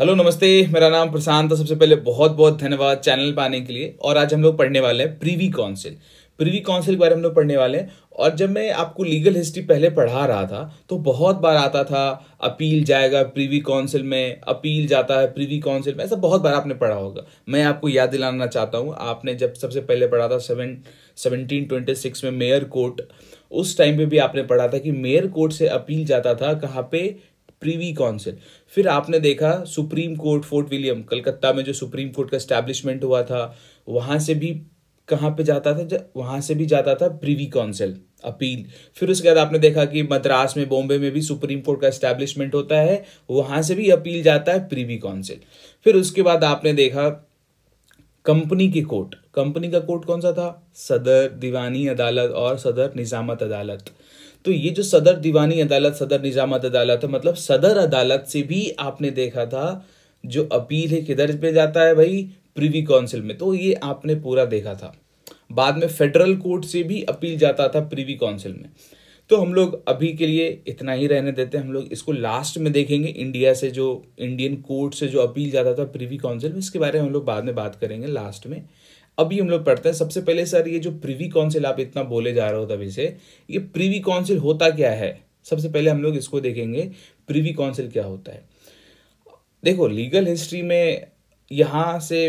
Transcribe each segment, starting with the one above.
hello नमस्ते मेरा नाम प्रशांत है सबसे पहले बहुत बहुत धन्यवाद चैनल पर आने के लिए और आज हम लोग पढ़ने वाले हैं प्रीवी काउंसिल प्रीवी काउंसिल के बारे में हम लोग पढ़ने वाले हैं और जब मैं आपको लीगल हिस्ट्री पहले पढ़ा रहा था तो बहुत बार आता था अपील जाएगा प्रीवी काउंसिल में अपील जाता है प्रीवी काउंसिल में ऐसा बहुत बार आपने पढ़ा होगा मैं आपको याद दिलाना चाहता हूँ आपने जब सबसे पहले पढ़ा था सेवन सेवनटीन ट्वेंटी सिक्स में मेयर कोर्ट उस टाइम पे भी आपने पढ़ा था कि मेयर कोर्ट से अपील जाता था कहाँ पे प्रीवी काउंसिल फिर आपने देखा supreme court Fort William Calcutta में जो सुप्रीम कोर्ट का स्टैब्लिशमेंट हुआ था वहाँ से भी कहाँ पे जाता था वहाँ से भी जाता था प्रीवी काउंसिल अपील फिर उसके बाद आपने देखा कि मद्रास में बॉम्बे में भी सुप्रीम कोर्ट का स्टैब्लिशमेंट होता है वहाँ से भी अपील जाता है प्रीवी काउंसिल फिर उसके बाद आपने देखा कंपनी के कोर्ट कंपनी का कोर्ट कौन सा था सदर दीवानी अदालत और सदर निजामत अदालत तो ये जो सदर दीवानी अदालत सदर निजामत अदालत है मतलब सदर अदालत से भी आपने देखा था जो अपील है किधर पे जाता है भाई प्रीवी काउंसिल में तो ये आपने पूरा देखा था बाद में फेडरल कोर्ट से भी अपील जाता था प्रीवी काउंसिल में तो हम लोग अभी के लिए इतना ही रहने देते हैं हम लोग इसको लास्ट में देखेंगे इंडिया से जो इंडियन कोर्ट से जो अपील जाता था प्रीवी काउंसिल में इसके बारे में हम लोग बाद में बात करेंगे लास्ट में अभी हम लोग पढ़ते हैं सबसे पहले सर ये जो प्रीवी काउंसिल आप इतना बोले जा रहे हो तभी से ये प्रीवी काउंसिल होता क्या है सबसे पहले हम लोग इसको देखेंगे प्रीवी काउंसिल क्या होता है देखो लीगल हिस्ट्री में यहाँ से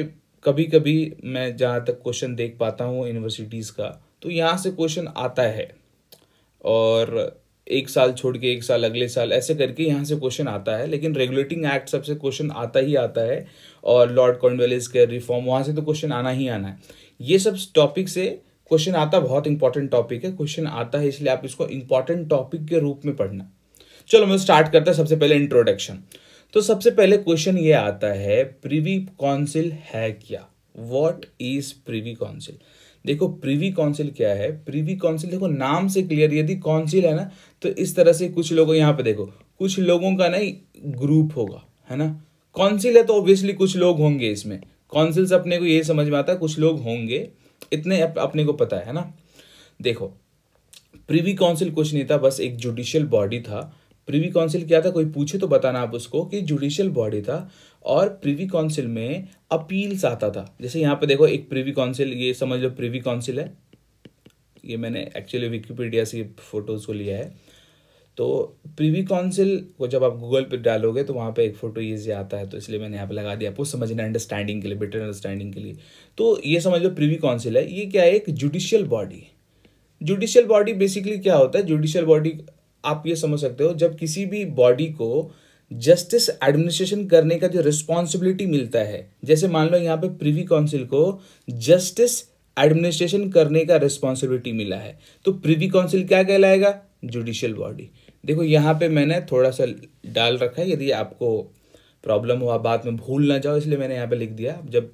कभी कभी मैं जहाँ तक क्वेश्चन देख पाता हूँ यूनिवर्सिटीज़ का तो यहाँ से क्वेश्चन आता है और एक साल छोड़ के एक साल अगले साल ऐसे करके यहाँ से क्वेश्चन आता है लेकिन रेगुलेटिंग एक्ट सबसे क्वेश्चन आता ही आता है और लॉर्ड कॉन्वेलिस के रिफॉर्म वहाँ से तो क्वेश्चन आना ही आना है ये सब टॉपिक से क्वेश्चन आता बहुत इंपॉर्टेंट टॉपिक है क्वेश्चन आता है इसलिए आप इसको इंपॉर्टेंट टॉपिक के रूप में पढ़ना चलो मैं स्टार्ट करता है सबसे पहले इंट्रोडक्शन तो सबसे पहले क्वेश्चन ये आता है प्रीवी काउंसिल है क्या वॉट इज प्रीवी काउंसिल देखो प्रीवी काउंसिल क्या है प्रीवी काउंसिल देखो नाम से क्लियर यदि काउंसिल है ना तो इस तरह से कुछ लोगों यहाँ पे देखो कुछ लोगों का नहीं ग्रुप होगा है ना काउंसिल है तो ऑब्वियसली कुछ लोग होंगे इसमें काउंसिल्स से अपने को ये समझ में आता है कुछ लोग होंगे इतने अपने को पता है ना देखो प्रीवी काउंसिल कुछ नहीं था बस एक जुडिशियल बॉडी था प्रीवी काउंसिल क्या था कोई पूछे तो बताना आप उसको कि जुडिशियल बॉडी था और प्रीवी काउंसिल में अपील्स आता था जैसे यहाँ पे देखो एक प्रीवी काउंसिल ये समझ लो प्रीवी काउंसिल है ये मैंने एक्चुअली विकीपीडिया से फ़ोटोज़ को लिया है तो प्रीवी काउंसिल को जब आप गूगल पे डालोगे तो वहाँ पे एक फ़ोटो से आता है तो इसलिए मैंने यहाँ पे लगा दिया आपको समझना अंडरस्टैंडिंग के लिए बेटर अंडरस्टैंडिंग के लिए तो ये समझ लो प्रीवी काउंसिल है ये क्या है एक judicial body judicial body basically क्या होता है जुडिशियल बॉडी आप ये समझ सकते हो जब किसी भी बॉडी को जस्टिस एडमिनिस्ट्रेशन करने का जो रिस्पॉन्सिबिलिटी मिलता है जैसे मान लो यहाँ पे प्रिवी काउंसिल को जस्टिस एडमिनिस्ट्रेशन करने का रिस्पॉन्सिबिलिटी मिला है तो प्रिवी काउंसिल क्या कहलाएगा जुडिशियल बॉडी देखो यहाँ पे मैंने थोड़ा सा डाल रखा है यदि आपको प्रॉब्लम हुआ बाद में भूल ना जाओ इसलिए मैंने यहाँ पे लिख दिया जब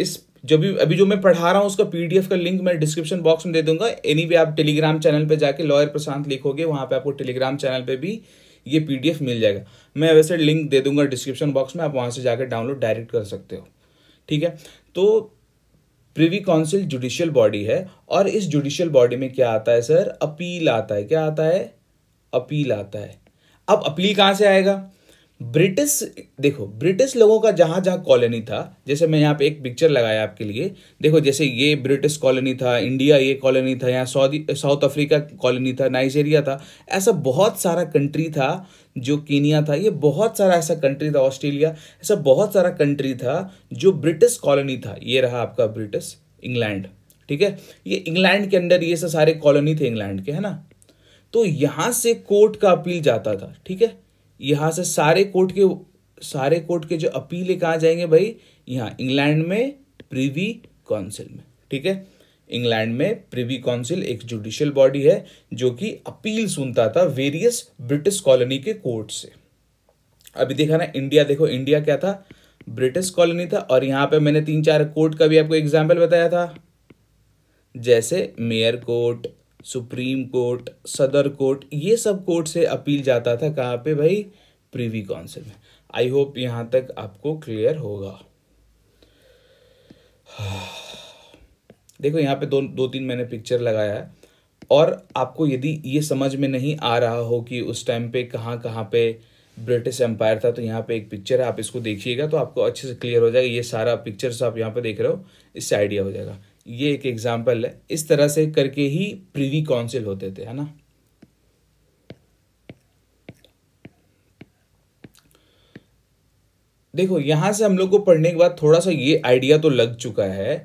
इस जब भी अभी जो मैं पढ़ा रहा हूँ उसका पी का लिंक मैं डिस्क्रिप्शन बॉक्स में दे दूंगा एनी anyway, आप टेलीग्राम चैनल पर जाके लॉयर प्रशांत लिखोगे वहाँ पर आपको टेलीग्राम चैनल पर भी ये पीडीएफ मिल जाएगा मैं वैसे लिंक दे दूंगा डिस्क्रिप्शन बॉक्स में आप वहाँ से जाकर डाउनलोड डायरेक्ट कर सकते हो ठीक है तो प्रिवी काउंसिल जुडिशियल बॉडी है और इस जुडिशियल बॉडी में क्या आता है सर अपील आता है क्या आता है अपील आता है अब अपील कहां से आएगा ब्रिटिश देखो ब्रिटिश लोगों का जहां जहां कॉलोनी था जैसे मैं यहाँ पे एक पिक्चर लगाया आपके लिए देखो जैसे ये ब्रिटिश कॉलोनी था इंडिया ये कॉलोनी था यहाँ सऊदी साउथ अफ्रीका कॉलोनी था नाइजेरिया था ऐसा बहुत सारा कंट्री था जो कीनिया था ये बहुत सारा ऐसा कंट्री था ऑस्ट्रेलिया ऐसा बहुत सारा कंट्री था जो ब्रिटिश कॉलोनी था ये रहा आपका ब्रिटिश इंग्लैंड ठीक है ये इंग्लैंड के अंदर ये सब सारे कॉलोनी थे इंग्लैंड के है ना तो यहां से कोर्ट का अपील जाता था ठीक है यहाँ से सारे कोर्ट के सारे कोर्ट के जो अपील कहाँ जाएंगे भाई यहाँ इंग्लैंड में प्रीवी काउंसिल में ठीक है इंग्लैंड में प्रिवी काउंसिल एक जुडिशियल बॉडी है जो कि अपील सुनता था वेरियस ब्रिटिश कॉलोनी के कोर्ट से अभी देखा ना इंडिया देखो इंडिया क्या था ब्रिटिश कॉलोनी था और यहाँ पे मैंने तीन चार कोर्ट का भी आपको एग्जाम्पल बताया था जैसे mayor court supreme court Sadar court ये सब कोर्ट से अपील जाता था कहाँ पे भाई प्रीवी काउंसिल में आई होप यहाँ तक आपको क्लियर होगा देखो यहाँ पे दो दो तीन मैंने पिक्चर लगाया है और आपको यदि ये समझ में नहीं आ रहा हो कि उस टाइम पे कहाँ कहाँ पे ब्रिटिश एम्पायर था तो यहाँ पे एक पिक्चर है आप इसको देखिएगा तो आपको अच्छे से क्लियर हो जाएगा ये सारा पिक्चर्स आप यहाँ पे देख रहे हो इससे आइडिया हो जाएगा ये एक एग्जाम्पल है इस तरह से करके ही प्रीवी काउंसिल होते थे है ना देखो यहां से हम लोग को पढ़ने के बाद थोड़ा सा ये आइडिया तो लग चुका है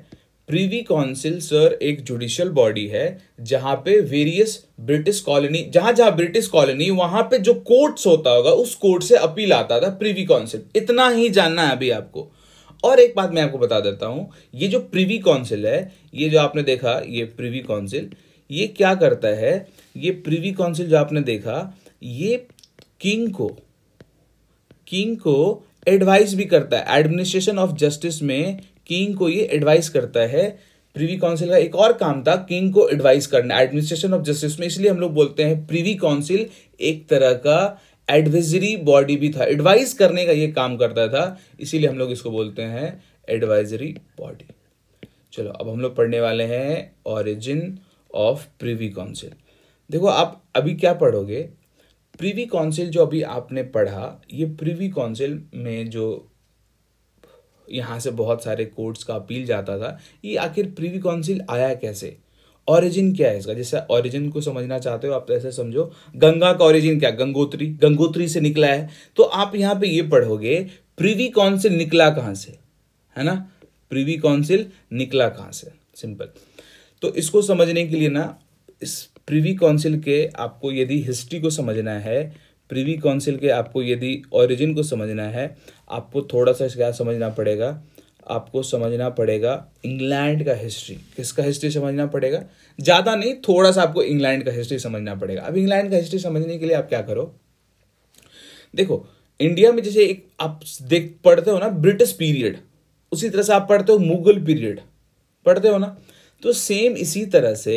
प्रीवी काउंसिल सर एक जुडिशियल बॉडी है जहां पे वेरियस ब्रिटिश कॉलोनी जहां जहां ब्रिटिश कॉलोनी वहां पे जो कोर्ट्स होता होगा उस कोर्ट से अपील आता था प्रीवी काउंसिल इतना ही जानना है अभी आपको और एक बात मैं आपको बता देता हूं ये जो प्रिवी काउंसिल है ये जो आपने देखा ये प्रिवी काउंसिल ये क्या करता है ये प्रिवी काउंसिल जो आपने देखा ये किंग को किंग को एडवाइस भी करता है एडमिनिस्ट्रेशन ऑफ जस्टिस में किंग को ये एडवाइस करता है प्रीवी काउंसिल का एक और काम था किंग को एडवाइस करना एडमिनिस्ट्रेशन ऑफ जस्टिस में इसलिए हम लोग बोलते हैं प्रीवी काउंसिल एक तरह का एडवाइजरी बॉडी भी था एडवाइस करने का ये काम करता था इसीलिए हम लोग इसको बोलते हैं एडवाइजरी बॉडी चलो अब हम लोग पढ़ने वाले हैं ऑरिजिन ऑफ प्रीवी काउंसिल देखो आप अभी क्या पढ़ोगे प्रीवी काउंसिल जो अभी आपने पढ़ा ये प्रीवी काउंसिल में जो यहाँ से बहुत सारे कोर्ट्स का अपील जाता था ये आखिर प्रीवी काउंसिल आया कैसे ऑरिजिन क्या है इसका जैसे ऑरिजिन को समझना चाहते हो आप ऐसे समझो गंगा का ऑरिजिन क्या गंगोत्री गंगोत्री से निकला है तो आप यहाँ पे ये पढ़ोगे प्रीवी काउंसिल निकला कहां से है ना प्रीवी काउंसिल निकला कहां से सिंपल तो इसको समझने के लिए ना इस प्रीवी काउंसिल के आपको यदि हिस्ट्री को समझना है प्रीवी काउंसिल के आपको यदि ऑरिजिन को समझना है आपको थोड़ा सा इसका समझना पड़ेगा आपको समझना पड़ेगा इंग्लैंड का हिस्ट्री किसका हिस्ट्री समझना पड़ेगा ज़्यादा नहीं थोड़ा सा आपको इंग्लैंड का हिस्ट्री समझना पड़ेगा अब इंग्लैंड का हिस्ट्री समझने के लिए आप क्या करो देखो इंडिया में जैसे एक आप देख पढ़ते हो ना ब्रिटिश पीरियड उसी तरह से आप पढ़ते हो मुगल पीरियड पढ़ते हो ना तो सेम इसी तरह से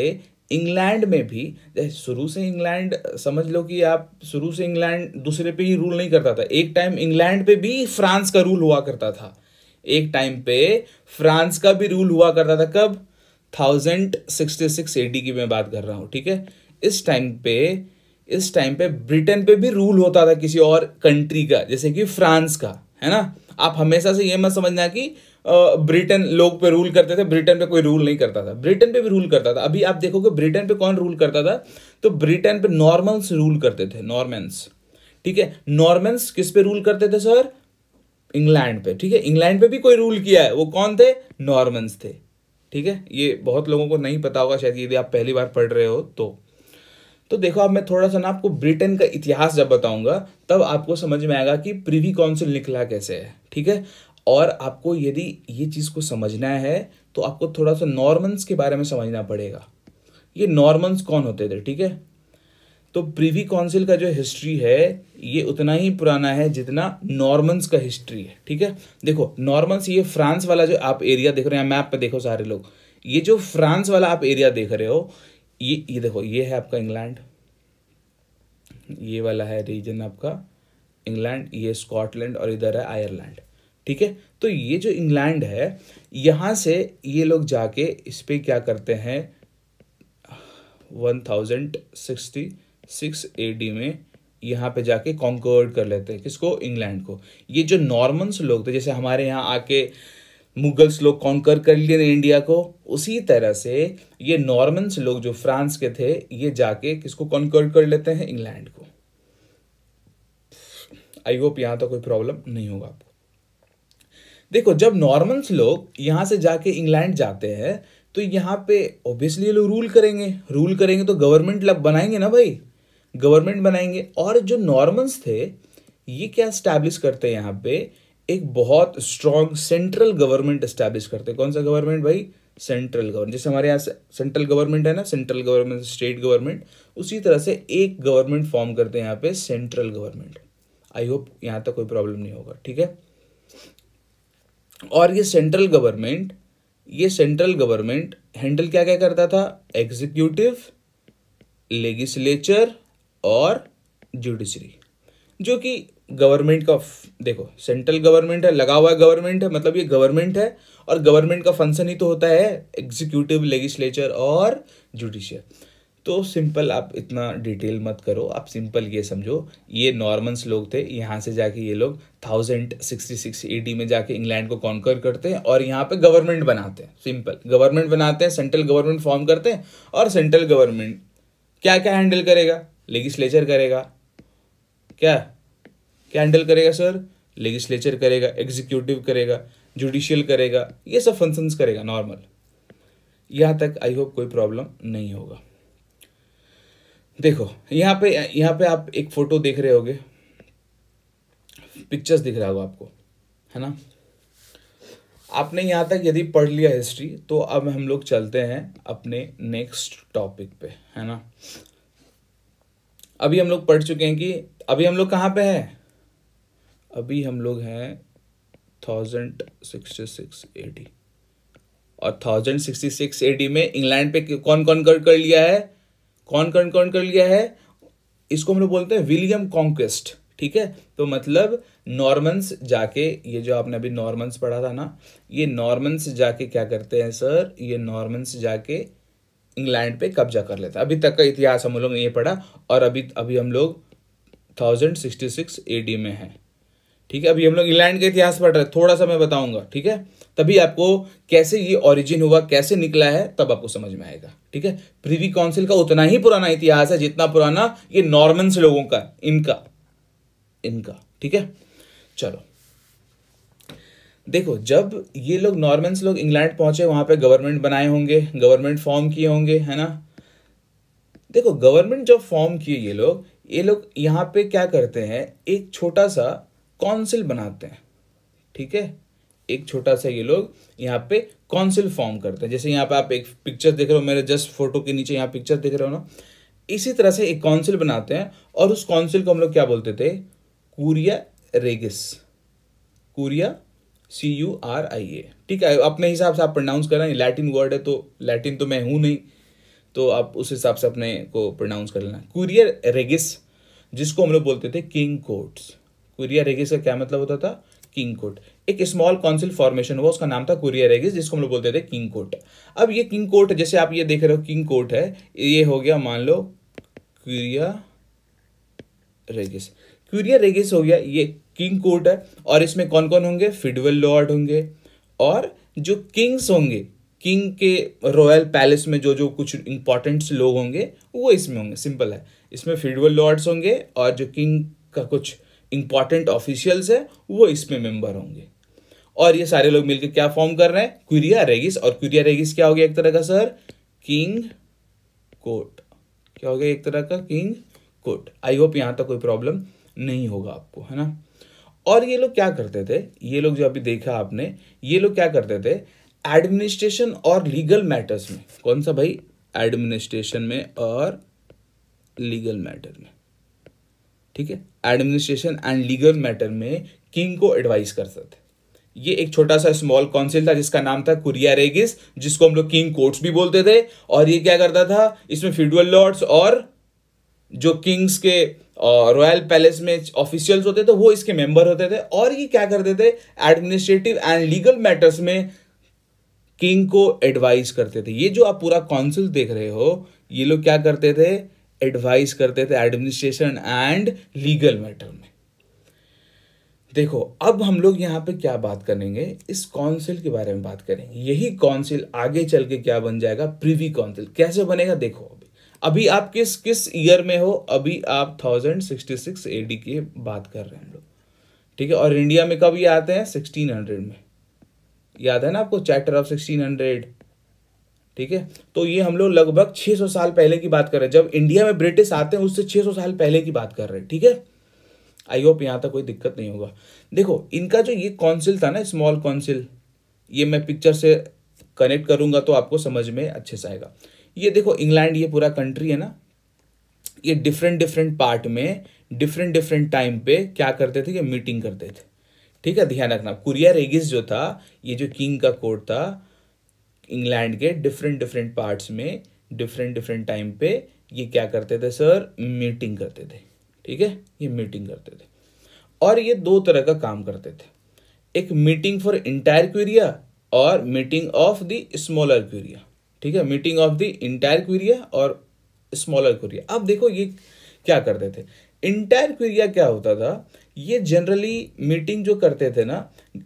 इंग्लैंड में भी जैसे शुरू से इंग्लैंड समझ लो कि आप शुरू से इंग्लैंड दूसरे पे ही रूल नहीं करता था एक टाइम इंग्लैंड पे भी फ्रांस का रूल हुआ करता था एक टाइम पे फ्रांस का भी रूल हुआ करता था कब थाउजेंड सिक्सटी सिक्स एडी की मैं बात कर रहा हूँ ठीक है इस टाइम पे इस टाइम पे ब्रिटेन पे भी रूल होता था किसी और कंट्री का जैसे कि फ्रांस का है ना आप हमेशा से ये मत समझना कि ब्रिटेन लोग पे रूल करते थे ब्रिटेन पे कोई रूल नहीं करता था ब्रिटेन पे भी रूल करता था अभी आप देखोगे ब्रिटेन पे कौन रूल करता था तो ब्रिटेन पे नॉर्मल्स रूल करते थे नॉर्मेंस ठीक है नॉर्मेंस किस पे रूल करते थे सर इंग्लैंड पे ठीक है इंग्लैंड पे भी कोई रूल किया है वो कौन थे नॉर्मन्स थे ठीक है ये बहुत लोगों को नहीं पता होगा शायद यदि आप पहली बार पढ़ रहे हो तो तो देखो अब मैं थोड़ा सा ना आपको ब्रिटेन का इतिहास जब बताऊंगा तब आपको समझ में आएगा कि प्रिवी काउंसिल निकला कैसे है ठीक है और आपको यदि ये चीज़ को समझना है तो आपको थोड़ा सा नॉर्मन्स के बारे में समझना पड़ेगा ये नॉर्मन्स कौन होते थे ठीक है तो प्रीवी काउंसिल का जो हिस्ट्री है ये उतना ही पुराना है जितना नॉर्मन्स का हिस्ट्री है ठीक है देखो नॉर्मन्स ये फ्रांस वाला जो आप एरिया देख रहे हैं मैप पे देखो सारे लोग ये जो फ्रांस वाला आप एरिया देख रहे हो ये ये देखो ये है आपका इंग्लैंड ये वाला है रीजन आपका इंग्लैंड ये स्कॉटलैंड और इधर है आयरलैंड ठीक है तो ये जो इंग्लैंड है यहां से ये लोग जाके इस पर क्या करते हैं one thousand sixty six A में यहाँ पे जाके कॉन्कर्ड कर लेते हैं किसको इंग्लैंड को ये जो नॉर्मन्स लोग थे जैसे हमारे यहाँ आके मुगल्स लोग कॉन्कर कर लिए इंडिया को उसी तरह से ये नॉर्मन्स लोग जो फ्रांस के थे ये जाके किसको कॉन्कर्ड कर लेते हैं इंग्लैंड को आई होप यहाँ तो कोई प्रॉब्लम नहीं होगा आपको देखो जब नॉर्मल्स लोग यहाँ से जाके इंग्लैंड जाते हैं तो यहाँ पे ऑब्वियसली लोग रूल करेंगे रूल करेंगे तो गवर्नमेंट लग बनाएंगे ना भाई गवर्नमेंट बनाएंगे और जो नॉर्मन्स थे ये क्या स्टैब्लिश करते हैं यहाँ पे एक बहुत स्ट्रॉन्ग सेंट्रल गवर्नमेंट स्टैब्लिश करते हैं कौन सा गवर्नमेंट भाई सेंट्रल गवर्नमेंट जैसे हमारे यहाँ सेंट्रल गवर्नमेंट है ना सेंट्रल गवर्नमेंट स्टेट गवर्नमेंट उसी तरह से एक गवर्नमेंट फॉर्म करते हैं यहाँ पे सेंट्रल गवर्नमेंट आई होप यहाँ तक कोई प्रॉब्लम नहीं होगा ठीक है और ये सेंट्रल गवर्नमेंट ये सेंट्रल गवर्नमेंट हैंडल क्या क्या करता था एग्जीक्यूटिव लेगिस्लेचर और जुडिशरी जो कि गवर्नमेंट का देखो सेंट्रल गवर्नमेंट है लगा हुआ है गवर्नमेंट है मतलब ये गवर्नमेंट है और गवर्नमेंट का फंक्शन ही तो होता है एग्जीक्यूटिव लेजिस्लेचर और जुडिशियर तो सिंपल आप इतना डिटेल मत करो आप सिंपल ये समझो ये नॉर्मन्स लोग थे यहाँ से जाके ये लोग थाउजेंड सिक्सटी सिक्स डी में जाके इंग्लैंड को कॉन्कर करते हैं और यहाँ पे गवर्नमेंट बनाते हैं सिंपल गवर्नमेंट बनाते हैं सेंट्रल गवर्नमेंट फॉर्म करते हैं और सेंट्रल गवर्नमेंट क्या क्या हैंडल करेगा लेगिस्लेचर करेगा क्या क्या हैंडल करेगा सर लेगिस्लेचर करेगा एग्जीक्यूटिव करेगा जुडिशियल करेगा ये सब फंक्शंस करेगा नॉर्मल यहाँ तक आई होप कोई प्रॉब्लम नहीं होगा देखो यहाँ पे यहाँ पे आप एक फ़ोटो देख रहे होगे पिक्चर्स दिख रहा होगा आपको है ना आपने यहाँ तक यदि पढ़ लिया हिस्ट्री तो अब हम लोग चलते हैं अपने नेक्स्ट टॉपिक पे है ना अभी हम लोग पढ़ चुके हैं कि अभी हम लोग कहाँ पे हैं अभी हम लोग हैं थाउजेंड सिक्सटी सिक्स डी और थाउजेंड सिक्सटी सिक्स डी में इंग्लैंड पे कौन कौन कर कर लिया है कौन कौन कौन कर लिया है इसको हम लोग बोलते हैं विलियम कॉन्क्वेस्ट ठीक है तो मतलब नॉर्मन्स जाके ये जो आपने अभी नॉर्मन्स पढ़ा था ना ये नॉर्मन्स जाके क्या करते हैं सर ये नॉर्मन्स जाके इंग्लैंड पे कब्जा कर लेता अभी तक का इतिहास हम लोग ये पढ़ा और अभी अभी हम लोग thousand sixty six A D में है ठीक है अभी हम लोग इंग्लैंड का इतिहास पढ़ रहे थोड़ा सा मैं बताऊंगा ठीक है तभी आपको कैसे ये ओरिजिन हुआ कैसे निकला है तब आपको समझ में आएगा ठीक है प्रीवी काउंसिल का उतना ही पुराना इतिहास है जितना पुराना ये नॉर्मन्स लोगों का इनका इनका ठीक है चलो देखो जब ये लोग नॉर्मन्स लोग इंग्लैंड पहुंचे वहां पे गवर्नमेंट बनाए होंगे गवर्नमेंट फॉर्म किए होंगे है ना देखो गवर्नमेंट जब फॉर्म किए ये लोग ये लोग यहाँ पे क्या करते हैं एक छोटा सा काउंसिल बनाते हैं ठीक है एक छोटा सा ये लोग यहाँ पे काउंसिल फॉर्म करते हैं जैसे यहाँ पे आप एक पिक्चर देख रहे हो मेरे जस्ट फोटो के नीचे यहाँ पिक्चर देख रहे हो ना इसी तरह से एक काउंसिल बनाते हैं और उस काउंसिल को हम लोग क्या बोलते थे कुरिया रेगिस कुरिया सी यू आर आई ए ठीक है अपने हिसाब से आप प्रोनाउंस हैं लैटिन वर्ड है तो लैटिन तो मैं हूं नहीं तो आप उस हिसाब से अपने को प्रोनाउंस कर लेना कुरियर रेगिस जिसको हम लोग बोलते थे किंग कोट्स कुरिया रेगिस का क्या मतलब होता था किंग कोट एक स्मॉल काउंसिल फॉर्मेशन हुआ उसका नाम था कुरिया रेगिस जिसको हम लोग बोलते थे किंग कोट अब ये किंग कोट जैसे आप ये देख रहे हो किंग कोट है ये हो गया मान लो क्यूरिया रेगिस क्यूरिया रेगिस हो गया ये किंग कोर्ट है और इसमें कौन कौन होंगे फिडवेल लॉर्ड होंगे और जो किंग्स होंगे किंग के रॉयल पैलेस में जो जो कुछ इंपॉर्टेंट्स लोग होंगे वो इसमें होंगे सिंपल है इसमें फिडवल लॉर्ड्स होंगे और जो किंग का कुछ इंपॉर्टेंट ऑफिशियल्स है वो इसमें मेंबर होंगे और ये सारे लोग मिलकर क्या फॉर्म कर रहे हैं क्यूरिया रेगिस और क्यूरिया रेगिस क्या हो गया एक तरह का सर किंग कोर्ट क्या हो गया एक तरह का किंग कोर्ट आई होप यहाँ तक कोई प्रॉब्लम नहीं होगा आपको है ना और ये लोग क्या करते थे ये लोग जो अभी देखा आपने ये लोग क्या करते थे एडमिनिस्ट्रेशन और लीगल मैटर्स में कौन सा भाई एडमिनिस्ट्रेशन में और लीगल मैटर में ठीक है एडमिनिस्ट्रेशन एंड लीगल मैटर में किंग को एडवाइस करते थे ये एक छोटा सा स्मॉल काउंसिल था जिसका नाम था कुरिया रेगिस जिसको हम लोग किंग कोर्ट्स भी बोलते थे और ये क्या करता था इसमें फ्यूडल लॉर्ड्स और जो किंग्स के रॉयल पैलेस में ऑफिशियल्स होते थे वो इसके मेंबर होते थे और ये क्या करते थे एडमिनिस्ट्रेटिव एंड लीगल मैटर्स में किंग को एडवाइस करते थे ये जो आप पूरा काउंसिल देख रहे हो ये लोग क्या करते थे एडवाइस करते थे एडमिनिस्ट्रेशन एंड लीगल मैटर में देखो अब हम लोग यहाँ पे क्या बात करेंगे इस काउंसिल के बारे में बात करेंगे यही काउंसिल आगे चल के क्या बन जाएगा प्रीवी काउंसिल कैसे बनेगा देखो अब अभी आप किस किस ईयर में हो अभी आप thousand sixty six A D की बात कर रहे हैं लोग ठीक है और इंडिया में कब ये आते हैं सिक्सटीन हंड्रेड में याद है ना आपको चैप्टर ऑफ सिक्सटीन हंड्रेड ठीक है तो ये हम लोग लगभग छः सौ साल पहले की बात कर रहे हैं जब इंडिया में ब्रिटिश आते हैं उससे छः सौ साल पहले की बात कर रहे हैं ठीक है आई होप यहाँ तक कोई दिक्कत नहीं होगा देखो इनका जो ये काउंसिल था ना स्मॉल काउंसिल ये मैं पिक्चर से कनेक्ट करूंगा तो आपको समझ में अच्छे से आएगा ये देखो इंग्लैंड ये पूरा कंट्री है ना ये डिफरेंट डिफरेंट पार्ट में डिफरेंट डिफरेंट टाइम पे क्या करते थे कि मीटिंग करते थे ठीक है ध्यान रखना कुरिया रेगिस जो था ये जो किंग का कोर्ट था इंग्लैंड के डिफरेंट डिफरेंट पार्ट्स में डिफरेंट डिफरेंट टाइम पे ये क्या करते थे सर मीटिंग करते थे ठीक है ये मीटिंग करते थे और ये दो तरह का काम करते थे एक मीटिंग फॉर इंटायर क्यूरिया और meeting of the smaller curia ठीक है meeting of the entire curia और स्मॉलर क्विरिया अब देखो ये क्या करते थे इंटायर क्विरिया क्या होता था ये जनरली मीटिंग जो करते थे ना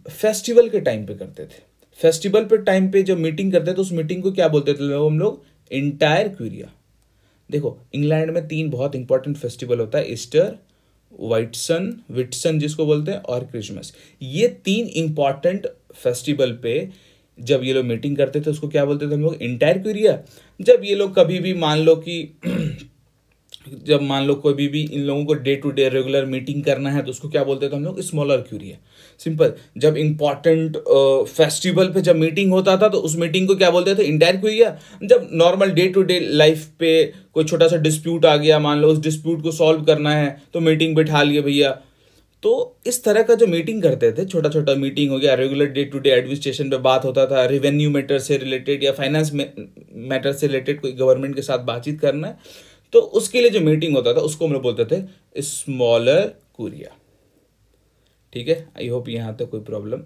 फेस्टिवल के टाइम पे करते थे फेस्टिवल पे टाइम पे जब मीटिंग करते थे तो उस मीटिंग को क्या बोलते थे हम लोग इंटायर क्विरिया देखो इंग्लैंड में तीन बहुत इंपॉर्टेंट फेस्टिवल होता है ईस्टर वाइटसन विटसन जिसको बोलते हैं और क्रिसमस ये तीन इंपॉर्टेंट फेस्टिवल पे जब ये लोग मीटिंग करते थे उसको क्या बोलते थे हम लोग इंटायर क्यूरिया जब ये लोग कभी भी मान लो कि जब मान लो कभी भी, इन लोगों को day to day regular meeting करना है तो उसको क्या बोलते थे हम लोग स्मॉलर क्यूरिया सिंपल जब इम्पॉर्टेंट फेस्टिवल पे जब मीटिंग होता था तो उस मीटिंग को क्या बोलते थे इंटायर क्यूरिया जब normal day to day life पे कोई छोटा सा डिस्प्यूट आ गया मान लो उस डिस्प्यूट को सॉल्व करना है तो मीटिंग बिठा लिए भैया तो इस तरह का जो मीटिंग करते थे छोटा छोटा मीटिंग हो गया regular day to day administration पे बात होता था रेवेन्यू मैटर से रिलेटेड या फाइनेंस मैटर से रिलेटेड कोई गवर्नमेंट के साथ बातचीत करना है तो उसके लिए जो मीटिंग होता था उसको हम लोग बोलते थे स्मॉलर कुरिया ठीक है आई होप यहाँ तक तो कोई प्रॉब्लम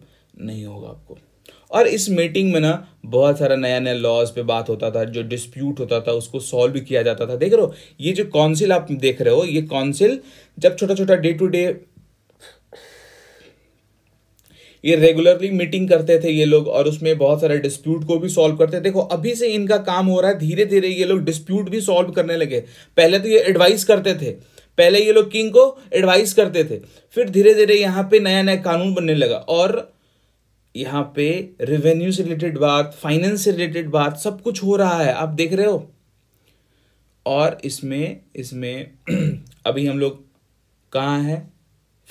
नहीं होगा आपको और इस मीटिंग में ना बहुत सारा नया नया लॉज पे बात होता था जो डिस्प्यूट होता था उसको सॉल्व भी किया जाता था देख रहे हो ये जो काउंसिल आप देख रहे हो ये काउंसिल जब छोटा छोटा डे टू डे ये रेगुलरली मीटिंग करते थे ये लोग और उसमें बहुत सारे डिस्प्यूट को भी सॉल्व करते देखो अभी से इनका काम हो रहा है धीरे धीरे ये लोग डिस्प्यूट भी सॉल्व करने लगे पहले तो ये एडवाइस करते थे पहले ये लोग किंग को एडवाइस करते थे फिर धीरे धीरे यहाँ पे नया नया कानून बनने लगा और यहाँ पे रेवेन्यू से रिलेटेड बात फाइनेंस से रिलेटेड बात सब कुछ हो रहा है आप देख रहे हो और इसमें इसमें अभी हम लोग कहाँ हैं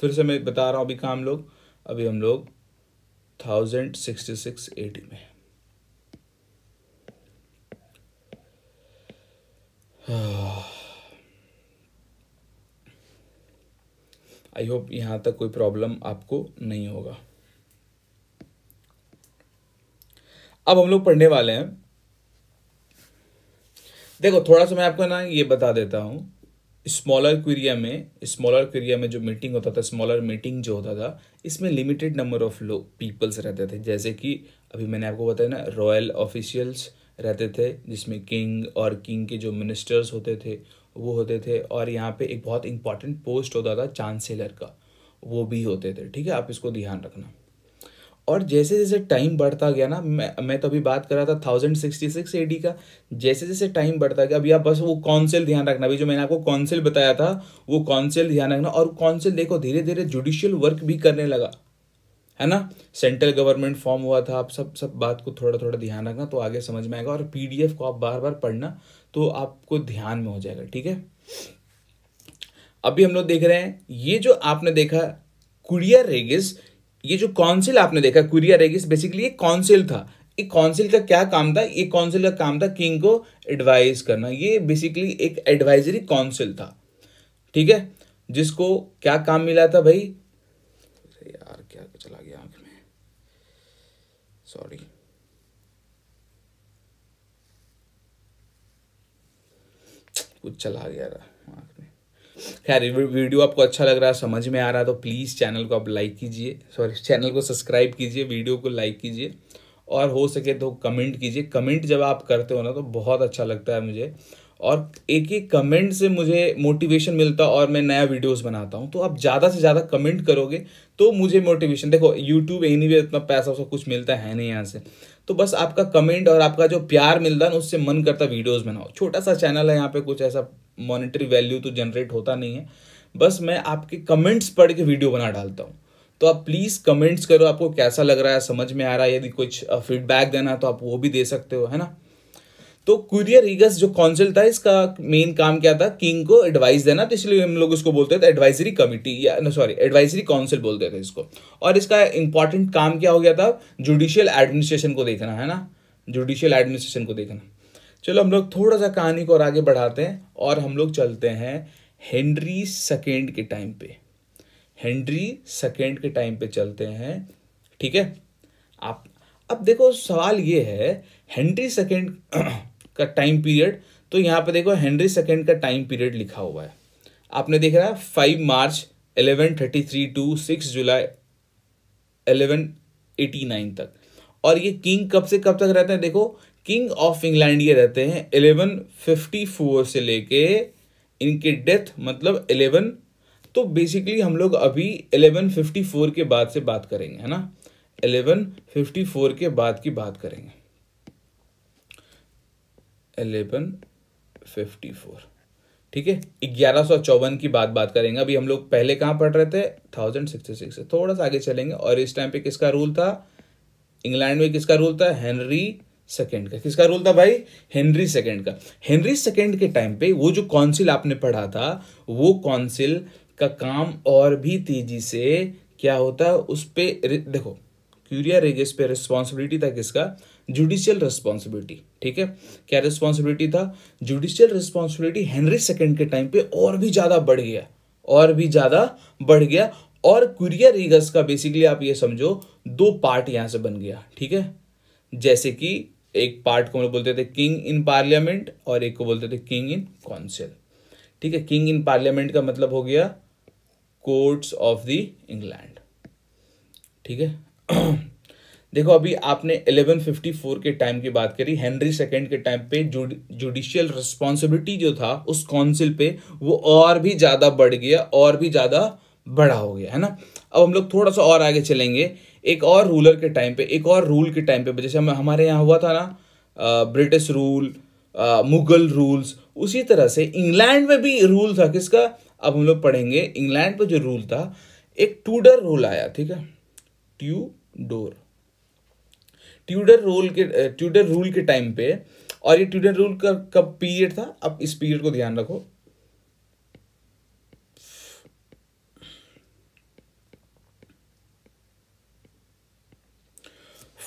फिर से मैं बता रहा हूँ अभी कहाँ हम लोग अभी हम लोग थाउजेंड सिक्सटी सिक्स एटी में आई होप यहां तक कोई प्रॉब्लम आपको नहीं होगा अब हम लोग पढ़ने वाले हैं देखो थोड़ा सा मैं आपको ना ये बता देता हूं स्मॉलर क्वेरिया में स्मॉलर क्वेरिया में जो मीटिंग होता था स्मॉलर मीटिंग जो होता था इसमें लिमिटेड नंबर ऑफ लोग पीपल्स रहते थे जैसे कि अभी मैंने आपको बताया ना रॉयल ऑफिशियल्स रहते थे जिसमें किंग और किंग के जो मिनिस्टर्स होते थे वो होते थे और यहाँ पे एक बहुत इंपॉर्टेंट पोस्ट होता था चांसलर का वो भी होते थे ठीक है आप इसको ध्यान रखना और जैसे जैसे टाइम बढ़ता गया ना मैं मैं तो अभी बात कर रहा था थाउजेंड सिक्सटी सिक्स एडी का जैसे जैसे टाइम बढ़ता गया अभी आप बस वो कौंसिल ध्यान रखना अभी जो मैंने आपको कौंसिल बताया था वो कौंसिल ध्यान रखना और कौंसिल देखो धीरे धीरे जुडिशियल वर्क भी करने लगा है ना सेंट्रल गवर्नमेंट फॉर्म हुआ था आप सब सब बात को थोड़ा थोड़ा ध्यान रखना तो आगे समझ में आएगा और पी को आप बार बार पढ़ना तो आपको ध्यान में हो जाएगा ठीक है अभी हम लोग देख रहे हैं ये जो आपने देखा कुड़िया रेगिस ये जो काउंसिल आपने देखा कुरिया रेगिस बेसिकली ये काउंसिल था एक काउंसिल का क्या काम था ये काउंसिल का काम था किंग को एडवाइज करना ये बेसिकली एक एडवाइजरी काउंसिल था ठीक है जिसको क्या काम मिला था भाई यार क्या चला गया आंख में सॉरी कुछ चला गया था खैर वीडियो आपको अच्छा लग रहा है समझ में आ रहा है तो प्लीज़ चैनल को आप लाइक कीजिए सॉरी चैनल को सब्सक्राइब कीजिए वीडियो को लाइक कीजिए और हो सके तो कमेंट कीजिए कमेंट जब आप करते हो ना तो बहुत अच्छा लगता है मुझे और एक एक कमेंट से मुझे मोटिवेशन मिलता और मैं नया वीडियोस बनाता हूँ तो आप ज़्यादा से ज़्यादा कमेंट करोगे तो मुझे मोटिवेशन देखो यूट्यूब एनी वे इतना पैसा उसका कुछ मिलता है नहीं यहाँ से तो बस आपका कमेंट और आपका जो प्यार मिलता है ना उससे मन करता वीडियोस बनाओ छोटा सा चैनल है यहाँ पे कुछ ऐसा मॉनेटरी वैल्यू तो जनरेट होता नहीं है बस मैं आपके कमेंट्स पढ़ के वीडियो बना डालता हूँ तो आप प्लीज़ कमेंट्स करो आपको कैसा लग रहा है समझ में आ रहा है यदि कुछ फीडबैक देना तो आप वो भी दे सकते हो है ना तो कुरियर ईगस जो काउंसिल था इसका मेन काम क्या था किंग को एडवाइस देना तो इसलिए हम लोग इसको बोलते थे एडवाइजरी कमिटी या नो सॉरी एडवाइजरी काउंसिल बोलते थे इसको और इसका इंपॉर्टेंट काम क्या हो गया था जुडिशियल एडमिनिस्ट्रेशन को देखना है ना जुडिशियल एडमिनिस्ट्रेशन को देखना चलो हम लोग थोड़ा सा कहानी को और आगे बढ़ाते हैं और हम लोग चलते हैं हेनरी सेकेंड के टाइम पे हेनरी सेकेंड के टाइम पे चलते हैं ठीक है आप अब देखो सवाल ये है हेनरी सेकेंड का टाइम पीरियड तो यहाँ पे देखो हेनरी सेकेंड का टाइम पीरियड लिखा हुआ है आपने देख रहा है five March eleven thirty three to six July eleven eighty nine तक और ये किंग कब से कब तक रहते हैं देखो किंग ऑफ इंग्लैंड ये रहते हैं एलेवन फिफ्टी फोर से लेके इनके डेथ मतलब एलेवन तो बेसिकली हम लोग अभी एलेवन फिफ्टी फोर के बाद से बात करेंगे है ना एलेवन फिफ्टी फोर के बाद की बात करेंगे एलेवन फिफ्टी फोर ठीक है ग्यारह सौ चौवन की बात बात करेंगे अभी हम लोग पहले कहाँ पढ़ रहे थे थाउजेंड सिक्सटी सिक्स से थोड़ा सा आगे चलेंगे और इस टाइम पे किसका रूल था इंग्लैंड में किसका रूल था हेनरी सेकेंड का किसका रूल था भाई हेनरी सेकेंड का हेनरी सेकेंड के टाइम पे वो जो काउंसिल आपने पढ़ा था वो काउंसिल का काम और भी तेजी से क्या होता उस पर देखो क्यूरिया रेगिस पे रिस्पॉन्सिबिलिटी था किसका जुडिशियल रिस्पॉन्सिबिलिटी ठीक है क्या रिस्पॉन्सिबिलिटी था जुडिशियल रिस्पॉन्सिबिलिटी हेनरी सेकेंड के टाइम पे और भी ज़्यादा बढ़ गया और भी ज़्यादा बढ़ गया और कुरिया रिगस का बेसिकली आप ये समझो दो पार्ट यहां से बन गया ठीक है जैसे कि एक पार्ट को हम लोग बोलते थे किंग इन पार्लियामेंट और एक को बोलते थे किंग इन काउंसिल ठीक है किंग इन पार्लियामेंट का मतलब हो गया कोर्ट्स ऑफ द इंग्लैंड ठीक है देखो अभी आपने 1154 के टाइम की बात करी हेनरी सेकेंड के टाइम पे जुडिशियल रिस्पॉन्सिबिलिटी जो था उस काउंसिल पे वो और भी ज़्यादा बढ़ गया और भी ज़्यादा बड़ा हो गया है ना अब हम लोग थोड़ा सा और आगे चलेंगे एक और रूलर के टाइम पे एक और रूल के टाइम पे जैसे हम हमारे यहाँ हुआ था ना ब्रिटिश रूल मुगल रूल्स उसी तरह से इंग्लैंड में भी रूल था किसका अब हम लोग पढ़ेंगे इंग्लैंड पर जो रूल था एक टूडर रूल आया ठीक है ट्यू डोर ट्यूडर रोल के ट्यूडर eh, रूल के टाइम पे और ये ट्यूडर रूल का कब पीरियड था अब इस पीरियड को ध्यान रखो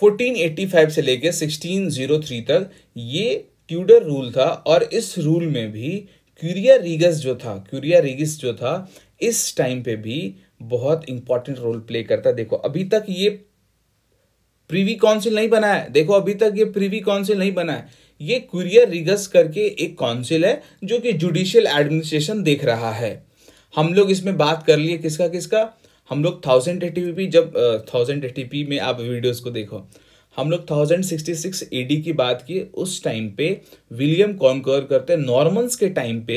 फोर्टीन एट्टी फाइव से लेकर सिक्सटीन जीरो थ्री तक ये ट्यूडर रूल था और इस रूल में भी क्यूरिया रीगस जो था क्यूरिया रीगस जो था इस टाइम पे भी बहुत इंपॉर्टेंट रोल प्ले करता देखो अभी तक ये प्रीवी काउंसिल नहीं बना है देखो अभी तक ये प्रीवी काउंसिल नहीं बना है ये कुरियर रिगस करके एक काउंसिल है जो कि जुडिशियल एडमिनिस्ट्रेशन देख रहा है हम लोग इसमें बात कर लिए किसका किसका हम लोग थाउजेंड एटी जब थाउजेंड uh, एटी में आप वीडियोस को देखो हम लोग थाउजेंड सिक्सटी सिक्स एडी की बात की उस टाइम पे विलियम कॉन्कर करते नॉर्मन्स के टाइम पे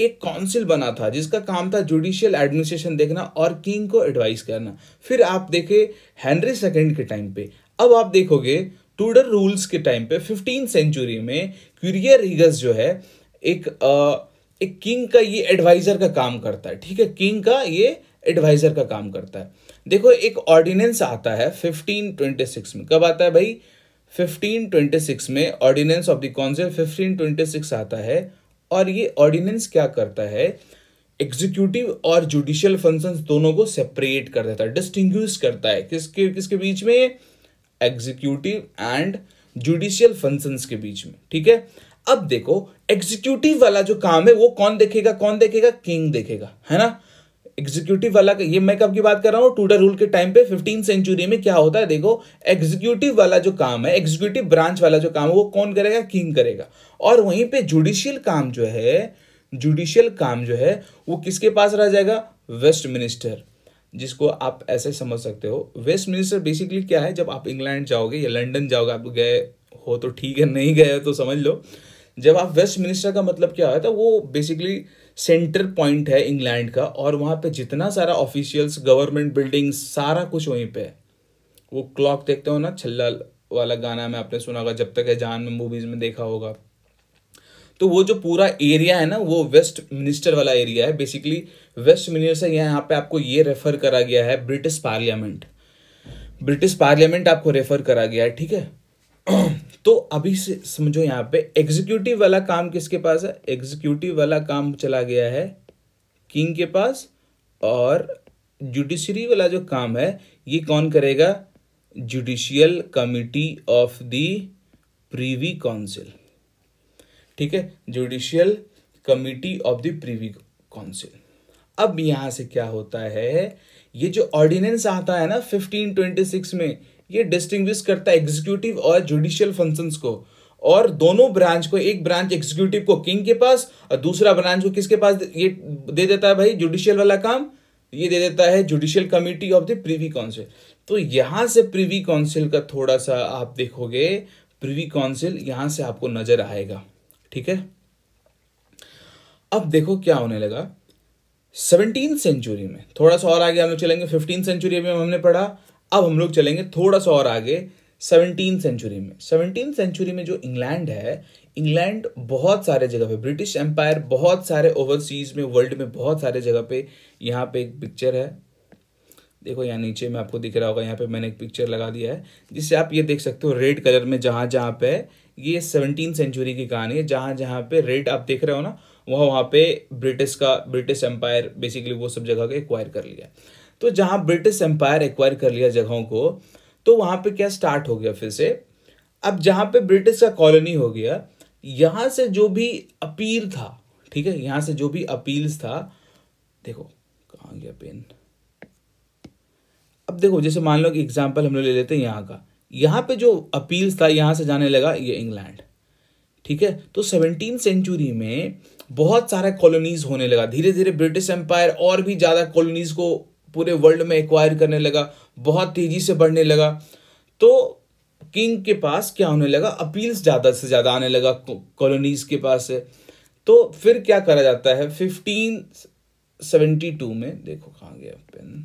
एक काउंसिल बना था जिसका काम था जुडिशियल एडमिनिस्ट्रेशन देखना और किंग को एडवाइस करना फिर आप देखे हेनरी सेकेंड के टाइम पे अब आप देखोगे टूडर रूल्स के टाइम पे फिफ्टीन सेंचुरी में क्यूरियर रिगस जो है एक आ, एक किंग का ये एडवाइजर का काम करता है ठीक है किंग का ये एडवाइजर का काम करता है देखो एक ऑर्डिनेंस आता है फिफ्टीन ट्वेंटी सिक्स में कब आता है भाई फिफ्टीन ट्वेंटी सिक्स में ordinance of the council fifteen twenty six आता है और ये ऑर्डिनेंस क्या करता है एग्जीक्यूटिव और जुडिशियल फंक्शंस दोनों को सेपरेट कर देता है डिस्टिंग्विश करता है किसके किसके बीच में एग्जीक्यूटिव एंड जुडिशियल फंक्शन के बीच में ठीक है अब देखो एग्जीक्यूटिव वाला जो काम है वो कौन देखेगा कौन देखेगा किंग देखेगा है ना एग्जीक्यूटिव वाला का ये मैं कब की बात कर रहा हूं टूडर रूल के टाइम पे फिफ्टीन सेंचुरी में क्या होता है देखो एग्जीक्यूटिव वाला जो काम है एग्जीक्यूटिव ब्रांच वाला जो काम है वो कौन करेगा किंग करेगा और वहीं पे जुडिशियल काम जो है जुडिशियल काम जो है वो किसके पास रह जाएगा वेस्ट मिनिस्टर जिसको आप ऐसे समझ सकते हो वेस्ट मिनिस्टर बेसिकली क्या है जब आप इंग्लैंड जाओगे या लंदन जाओगे आप गए हो तो ठीक है नहीं गए तो समझ लो जब आप वेस्ट मिनिस्टर का मतलब क्या होता है वो बेसिकली सेंटर पॉइंट है इंग्लैंड का और वहाँ पे जितना सारा ऑफिशियल्स गवर्नमेंट बिल्डिंग सारा कुछ वहीं पे है वो क्लॉक देखते हो ना छल्ला वाला गाना मैं आपने सुना होगा जब तक है जान में मूवीज़ में देखा होगा तो वो जो पूरा एरिया है ना वो वेस्ट मिनिस्टर वाला एरिया है बेसिकली वेस्ट मिनिस्टर यहाँ पे आपको ये रेफर करा गया है ब्रिटिश पार्लियामेंट ब्रिटिश पार्लियामेंट आपको रेफर करा गया है ठीक है तो अभी से समझो यहाँ पे एग्जीक्यूटिव वाला काम किसके पास है एग्जीक्यूटिव वाला काम चला गया है किंग के पास और जुडिशरी वाला जो काम है ये कौन करेगा judicial committee of the privy council ठीक है judicial committee of the privy council अब यहां से क्या होता है ये जो ऑर्डिनेंस आता है ना 1526 सिक्स में ये डिस्टिंग करता है एग्जीक्यूटिव और जुडिशियल फंक्शंस को और दोनों ब्रांच को एक ब्रांच एग्जीक्यूटिव को किंग के पास और दूसरा ब्रांच को किसके पास ये दे देता है भाई जुडिशियल वाला काम ये दे देता है judicial committee of the privy council तो यहां से प्रीवी काउंसिल का थोड़ा सा आप देखोगे प्रीवी काउंसिल यहां से आपको नजर आएगा ठीक है अब देखो क्या होने लगा सेवनटीन सेंचुरी में थोड़ा सा और आगे हम लोग चलेंगे फिफ्टीन सेंचुरी में हमने पढ़ा अब हम लोग चलेंगे थोड़ा सा और आगे सेवनटीन सेंचुरी में सेवनटीन सेंचुरी में जो इंग्लैंड है इंग्लैंड बहुत सारे जगह पे ब्रिटिश एम्पायर बहुत सारे ओवरसीज में वर्ल्ड में बहुत सारे जगह पे यहाँ पे एक पिक्चर है देखो यहाँ नीचे में आपको दिख रहा होगा यहाँ पे मैंने एक पिक्चर लगा दिया है जिससे आप ये देख सकते हो रेड कलर में जहाँ जहाँ पे ये सेवनटीन सेंचुरी की कहानी है जहाँ जहाँ पे रेट आप देख रहे हो ना वहाँ वहाँ पे ब्रिटिश का ब्रिटिश एम्पायर बेसिकली वो सब जगह का एक्वायर कर लिया तो जहाँ ब्रिटिश एम्पायर एक्वायर कर लिया जगहों को तो वहाँ पे क्या स्टार्ट हो गया फिर से अब जहाँ पे ब्रिटिश का कॉलोनी हो गया यहाँ से जो भी अपील था ठीक है यहाँ से जो भी अपील्स था देखो कहाँ गया पेन अब देखो जैसे मान लो कि एग्जाम्पल हम लोग ले लेते हैं यहाँ का यहां पे जो अपील था यहां से जाने लगा ये इंग्लैंड ठीक है तो सेवनटीन सेंचुरी में बहुत सारा कॉलोनीज होने लगा धीरे धीरे ब्रिटिश एम्पायर और भी ज़्यादा कॉलोनीज को पूरे वर्ल्ड में एक्वायर करने लगा बहुत तेज़ी से बढ़ने लगा तो किंग के पास क्या होने लगा अपील्स ज़्यादा से ज़्यादा आने लगा कॉलोनीज के पास से तो फिर क्या करा जाता है फिफ्टीन सेवेंटी टू में देखो कहाँ गया पेन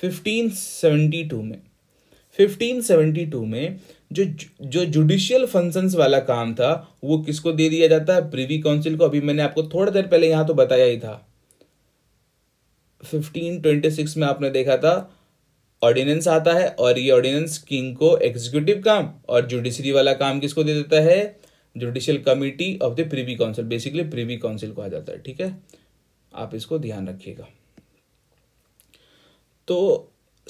फिफ्टीन सेवेंटी टू में 1572 में जो जो जुडिशियल फंक्शंस वाला काम था वो किसको दे दिया जाता है प्रिवी काउंसिल को अभी मैंने आपको थोड़ी देर पहले यहां तो बताया ही था 1526 में आपने देखा था ऑर्डिनेंस आता है और ये ऑर्डिनेंस किंग को एग्जीक्यूटिव काम और जुडिशरी वाला काम किसको दे देता है judicial committee of the privy council basically privy council कहा जाता है ठीक है आप इसको ध्यान रखिएगा तो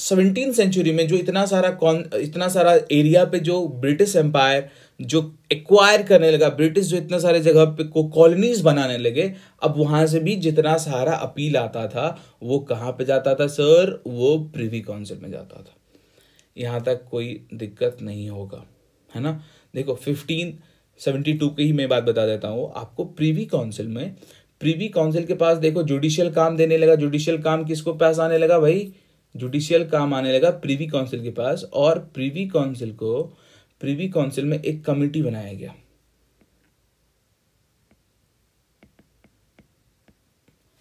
सेवनटीन सेंचुरी में जो इतना सारा कौन इतना सारा एरिया पे जो ब्रिटिश एम्पायर जो एक्वायर करने लगा ब्रिटिश जो इतने सारे जगह पे को कॉलोनीज बनाने लगे अब वहाँ से भी जितना सारा अपील आता था वो कहाँ पे जाता था सर वो प्रिवी काउंसिल में जाता था यहाँ तक कोई दिक्कत नहीं होगा है ना देखो फिफ्टीन सेवेंटी टू की ही मैं बात बता देता हूँ आपको प्रीवी काउंसिल में प्रीवी काउंसिल के पास देखो जुडिशियल काम देने लगा जुडिशियल काम किसको पास आने लगा भाई जुडिशियल काम आने लगा प्रीवी काउंसिल के पास और प्रीवी काउंसिल को प्रीवी काउंसिल में एक कमिटी बनाया गया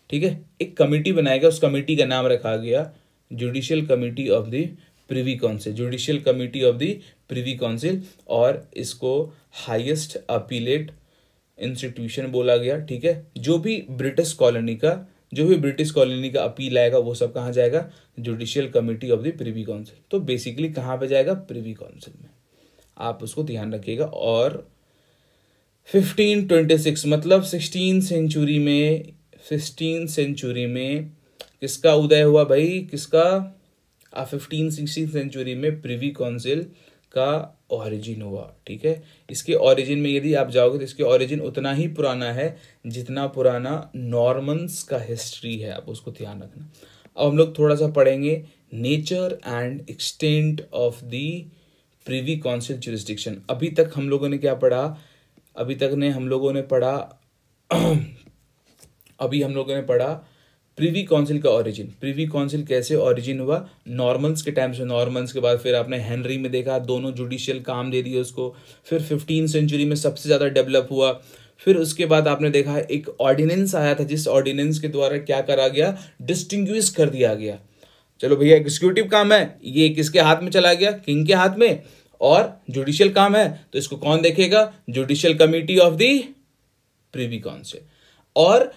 ठीक है एक कमेटी बनाया गया उस कमेटी का नाम रखा गया judicial committee of the privy council judicial committee of the privy council और इसको हाईएस्ट अपीलेट इंस्टीट्यूशन बोला गया ठीक है जो भी ब्रिटिश कॉलोनी का जो भी ब्रिटिश कॉलोनी का अपील आएगा वो सब कहाँ जाएगा judicial committee of the privy council तो बेसिकली कहाँ पे जाएगा प्रिवी काउंसिल में आप उसको ध्यान रखिएगा और 1526 मतलब सिक्सटीन सेंचुरी में सिक्सटीन सेंचुरी में किसका उदय हुआ भाई किसका फिफ्टीन सिक्सटीन सेंचुरी में प्रिवी काउंसिल का ओरिजिन हुआ ठीक है इसके ओरिजिन में यदि आप जाओगे तो इसके ओरिजिन उतना ही पुराना है जितना पुराना नॉर्मन्स का हिस्ट्री है आप उसको ध्यान रखना अब हम लोग थोड़ा सा पढ़ेंगे nature and extent of the privy council jurisdiction अभी तक हम लोगों ने क्या पढ़ा अभी तक ने हम लोगों ने पढ़ा अभी हम लोगों ने पढ़ा प्रीवी काउंसिल का ओरिजिन प्रीवी काउंसिल कैसे ओरिजिन हुआ नॉर्मल्स के टाइम से नॉर्मल्स के बाद फिर आपने हेनरी में देखा दोनों जुडिशियल काम दे दिए उसको फिर फिफ्टीन सेंचुरी में सबसे ज़्यादा डेवलप हुआ फिर उसके बाद आपने देखा एक ऑर्डिनेंस आया था जिस ऑर्डिनेंस के द्वारा क्या करा गया डिस्टिंग्विश कर दिया गया चलो भैया एग्जीक्यूटिव काम है ये किसके हाथ में चला गया किंग के हाथ में और जुडिशियल काम है तो इसको कौन देखेगा judicial committee of the privy council और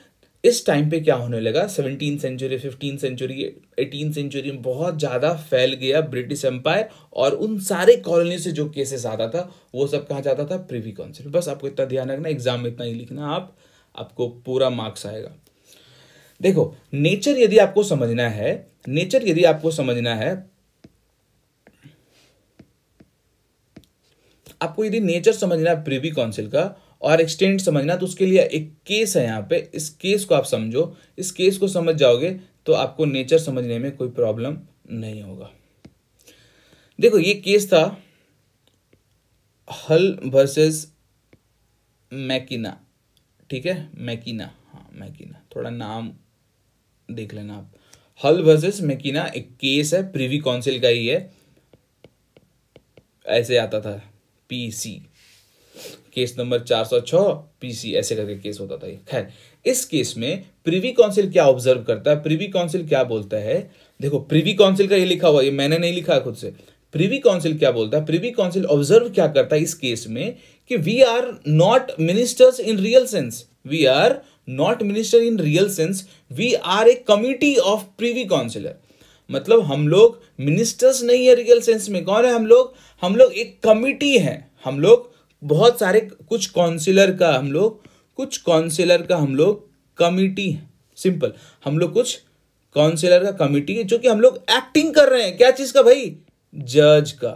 इस टाइम पे क्या होने लगा seventeen century fifteen century eighteen century में बहुत ज़्यादा फैल गया ब्रिटिश एम्पायर और उन सारे कॉलोनी से जो केसेस आता था वो सब कहाँ जाता था प्रिवी काउंसिल बस आपको इतना ध्यान रखना एग्जाम में इतना ही लिखना आप आपको पूरा मार्क्स आएगा देखो नेचर यदि आपको समझना है नेचर यदि आपको समझना है आपको यदि नेचर समझना है प्रिवी काउंसिल का और एक्सटेंड समझना तो उसके लिए एक केस है यहाँ पे इस केस को आप समझो इस केस को समझ जाओगे तो आपको नेचर समझने में कोई प्रॉब्लम नहीं होगा देखो ये केस था हल वर्सेस मैकिना ठीक है मैकिना हाँ मैकिना थोड़ा नाम देख लेना आप हल वर्सेस मैकिना एक केस है प्रीवी काउंसिल का ही है ऐसे आता था पीसी केस नंबर 406 पीसी ऐसे करके केस होता था खैर इस केस में प्रीवी काउंसिल क्या ऑब्जर्व करता है प्रीवी काउंसिल क्या बोलता है देखो प्रीवी काउंसिल का ये लिखा हुआ ये मैंने नहीं लिखा खुद से प्रीवी काउंसिल क्या बोलता है प्रीवी काउंसिल ऑब्जर्व क्या करता है इस केस में कि we are not ministers in real sense we are not minister in real sense we are a committee of privy councillor मतलब हम लोग मिनिस्टर्स नहीं है रियल सेंस में कौन है हम लोग हम लोग एक कमिटी है हम लोग बहुत सारे कुछ काउंसिलर का हम लोग कुछ काउंसिलर का हम लोग कमिटी सिंपल हम लोग कुछ काउंसिलर का कमिटी है जो कि हम लोग एक्टिंग कर रहे हैं क्या चीज का भाई जज का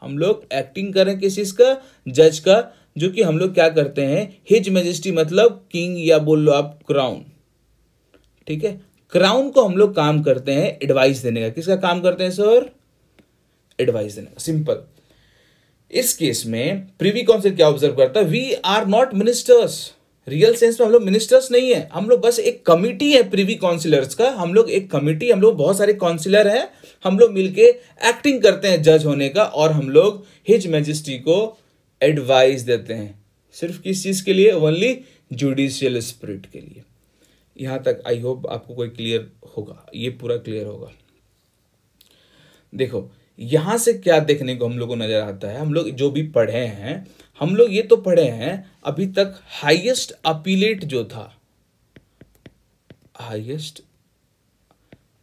हम लोग एक्टिंग कर रहे हैं किस चीज का जज का जो कि हम लोग क्या करते हैं हिज मेजेस्टी मतलब किंग या बोल लो आप क्राउन ठीक है क्राउन को हम लोग काम करते हैं एडवाइस देने का किसका काम करते हैं सर एडवाइस देने का सिंपल इस केस में प्रीवी काउंसिल क्या ऑब्जर्व करता है we are not ministers real sense में हम लोग मिनिस्टर्स नहीं है हम लोग बस एक कमिटी है प्रीवी काउंसिलर्स का हम लोग एक कमिटी हम लोग बहुत सारे काउंसिलर हैं हम लोग मिलके एक्टिंग करते हैं जज होने का और हम लोग हिज मैजिस्ट्री को एडवाइस देते हैं सिर्फ किस चीज़ के लिए ओनली जुडिशियल स्प्रिट के लिए यहां तक आई होप आपको कोई क्लियर होगा ये पूरा क्लियर होगा देखो यहाँ से क्या देखने को हम लोग को नज़र आता है हम लोग जो भी पढ़े हैं हम लोग ये तो पढ़े हैं अभी तक हाईएस्ट अपीलेट जो था हाईएस्ट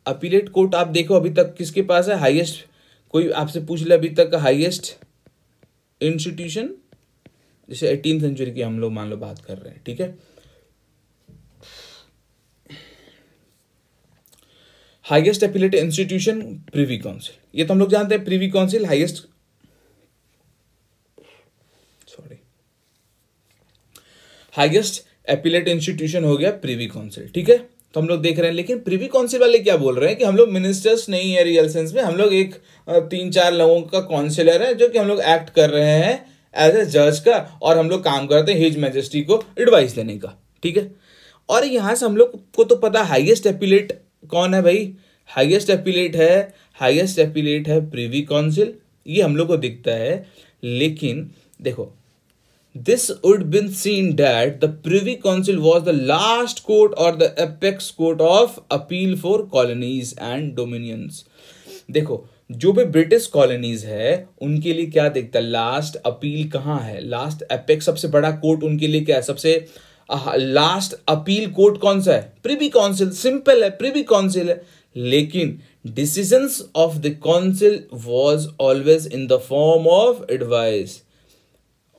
अपीलेट कोर्ट आप देखो अभी तक किसके पास है हाईएस्ट कोई आपसे पूछ ले अभी तक हाईएस्ट इंस्टीट्यूशन जैसे एटीन सेंचुरी की हम लोग मान लो बात कर रहे हैं ठीक है highest appellate institution privy council ये तो हम लोग जानते हैं privy council highest sorry highest appellate institution हो गया प्रीवी काउंसिल ठीक है तो हम लोग देख रहे हैं लेकिन प्रीवी काउंसिल वाले क्या बोल रहे हैं कि हम लोग मिनिस्टर्स नहीं है रियल सेंस में हम लोग एक तीन चार लोगों का काउंसिलर है जो कि हम लोग एक्ट कर रहे हैं एज ए जज का और हम लोग काम करते हैं हिज मैजेस्टी को एडवाइस देने का ठीक है और यहां से हम लोग को तो पता हाईएस्ट एपिलेट कौन है भाई हाईएस्ट एपिलेट है हाईएस्ट एपिलेट है प्रीवी काउंसिल ये हम लोग को दिखता है लेकिन देखो this would been seen that the privy council was the last court और the apex court of appeal for colonies and dominions देखो जो भी ब्रिटिश कॉलोनीज है उनके लिए क्या देखता है लास्ट अपील कहाँ है लास्ट एपेक्स सबसे बड़ा कोर्ट उनके लिए क्या है सबसे लास्ट अपील कोर्ट कौन सा है प्रीवी काउंसिल सिंपल है प्रीवी काउंसिल है लेकिन decisions of the council was always in the form of advice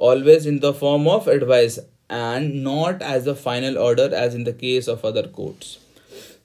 always in the form of advice and not as a final order as in the case of other courts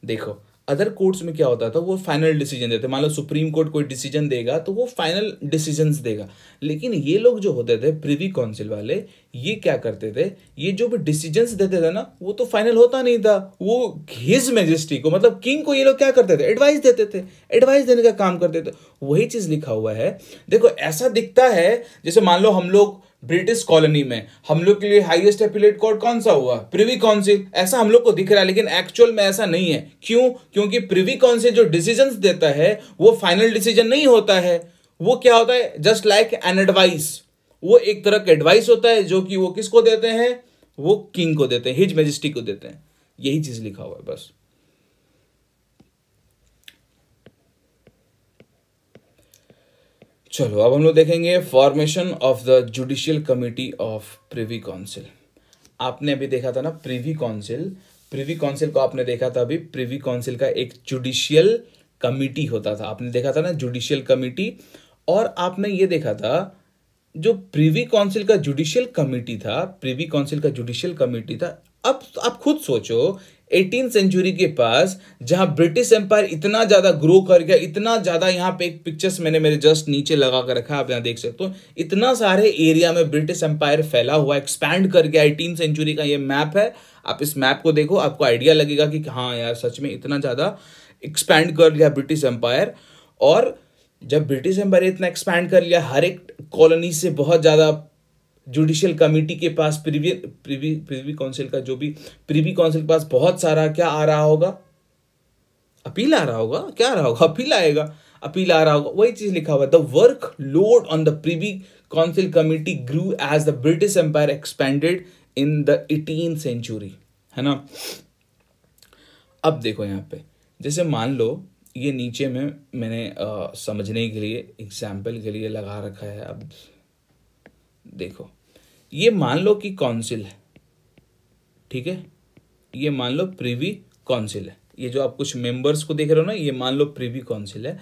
देखो other courts में क्या होता था वो final decision देते मान लो supreme court कोई डिसीजन देगा तो वो फाइनल डिसीजंस देगा लेकिन ये लोग जो होते थे प्रिवी काउंसिल वाले ये क्या करते थे ये जो भी डिसीजंस देते थे ना वो तो फाइनल होता नहीं था वो हिज मेजिस्ट्री को मतलब किंग को ये लोग क्या करते थे एडवाइस देते थे एडवाइस देने का काम करते थे वही चीज़ लिखा हुआ है देखो ऐसा दिखता है जैसे मान लो हम लोग ब्रिटिश कॉलोनी में हम लोग के लिए हाईएस्ट एपिलेट कोर्ट कौन सा हुआ प्रिवी काउंसिल ऐसा हम लोग को दिख रहा है लेकिन एक्चुअल में ऐसा नहीं है क्यों क्योंकि प्रिवी काउंसिल जो डिसीजन देता है वो फाइनल डिसीजन नहीं होता है वो क्या होता है जस्ट लाइक एन एडवाइस वो एक तरह का एडवाइस होता है जो कि वो किसको देते हैं वो किंग को देते हैं हिज मेजिस्टी को देते हैं यही चीज लिखा हुआ है बस चलो अब हम लोग देखेंगे formation of the judicial committee of privy council आपने अभी देखा था ना प्रिवी काउंसिल प्रिवी काउंसिल को आपने देखा था अभी प्रिवी काउंसिल का एक जुडिशियल कमिटी होता था आपने देखा था ना जुडिशियल कमिटी और आपने ये देखा था जो प्रिवी काउंसिल का जुडिशियल कमिटी था प्रिवी काउंसिल का जुडिशियल कमिटी था अब आप खुद सोचो एटीन सेंचुरी के पास जहां ब्रिटिश एम्पायर इतना ज़्यादा ग्रो कर गया इतना ज़्यादा यहाँ पे एक पिक्चर्स मैंने मेरे जस्ट नीचे लगा कर रखा है आप यहाँ देख सकते हो इतना सारे एरिया में ब्रिटिश एम्पायर फैला हुआ एक्सपैंड कर गया एटीन सेंचुरी का ये मैप है आप इस मैप को देखो आपको आइडिया लगेगा कि हाँ यार सच में इतना ज़्यादा एक्सपैंड कर लिया ब्रिटिश एम्पायर और जब ब्रिटिश एम्पायर इतना एक्सपैंड कर लिया हर एक कॉलोनी से बहुत ज़्यादा जुडिशियल कमेटी के पास प्रीवी प्रीवी प्रीवी काउंसिल का जो भी प्रीवी काउंसिल के पास बहुत सारा क्या आ रहा होगा अपील आ रहा होगा क्या आ रहा होगा अपील आएगा अपील आ रहा होगा वही चीज लिखा हुआ the work load on the privy council committee grew as the British empire expanded in the eighteen century है ना अब देखो यहाँ पे जैसे मान लो ये नीचे में मैंने आ, समझने के लिए एग्जाम्पल के लिए लगा रखा है अब देखो ये मान लो कि काउंसिल है ठीक है ये मान लो प्रीवी काउंसिल है ये जो आप कुछ मेंबर्स को देख रहे हो ना ये मान लो प्रीवी काउंसिल है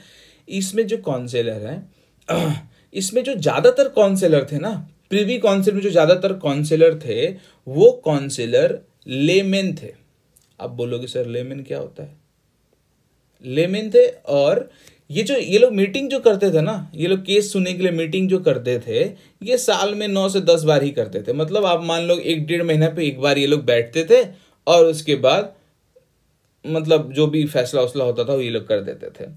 इसमें जो काउंसिलर है इसमें जो ज़्यादातर काउंसिलर थे ना प्रीवी काउंसिल में जो ज़्यादातर काउंसिलर थे वो काउंसिलर लेमेन थे आप बोलोगे सर लेमेन क्या होता है लेमेन थे और ये जो ये लोग मीटिंग जो करते थे ना ये लोग केस सुनने के लिए मीटिंग जो करते थे ये साल में नौ से दस बार ही करते थे मतलब आप मान लो एक डेढ़ महीना पे एक बार ये लोग बैठते थे और उसके बाद मतलब जो भी फैसला उसला होता था वो ये लोग कर देते थे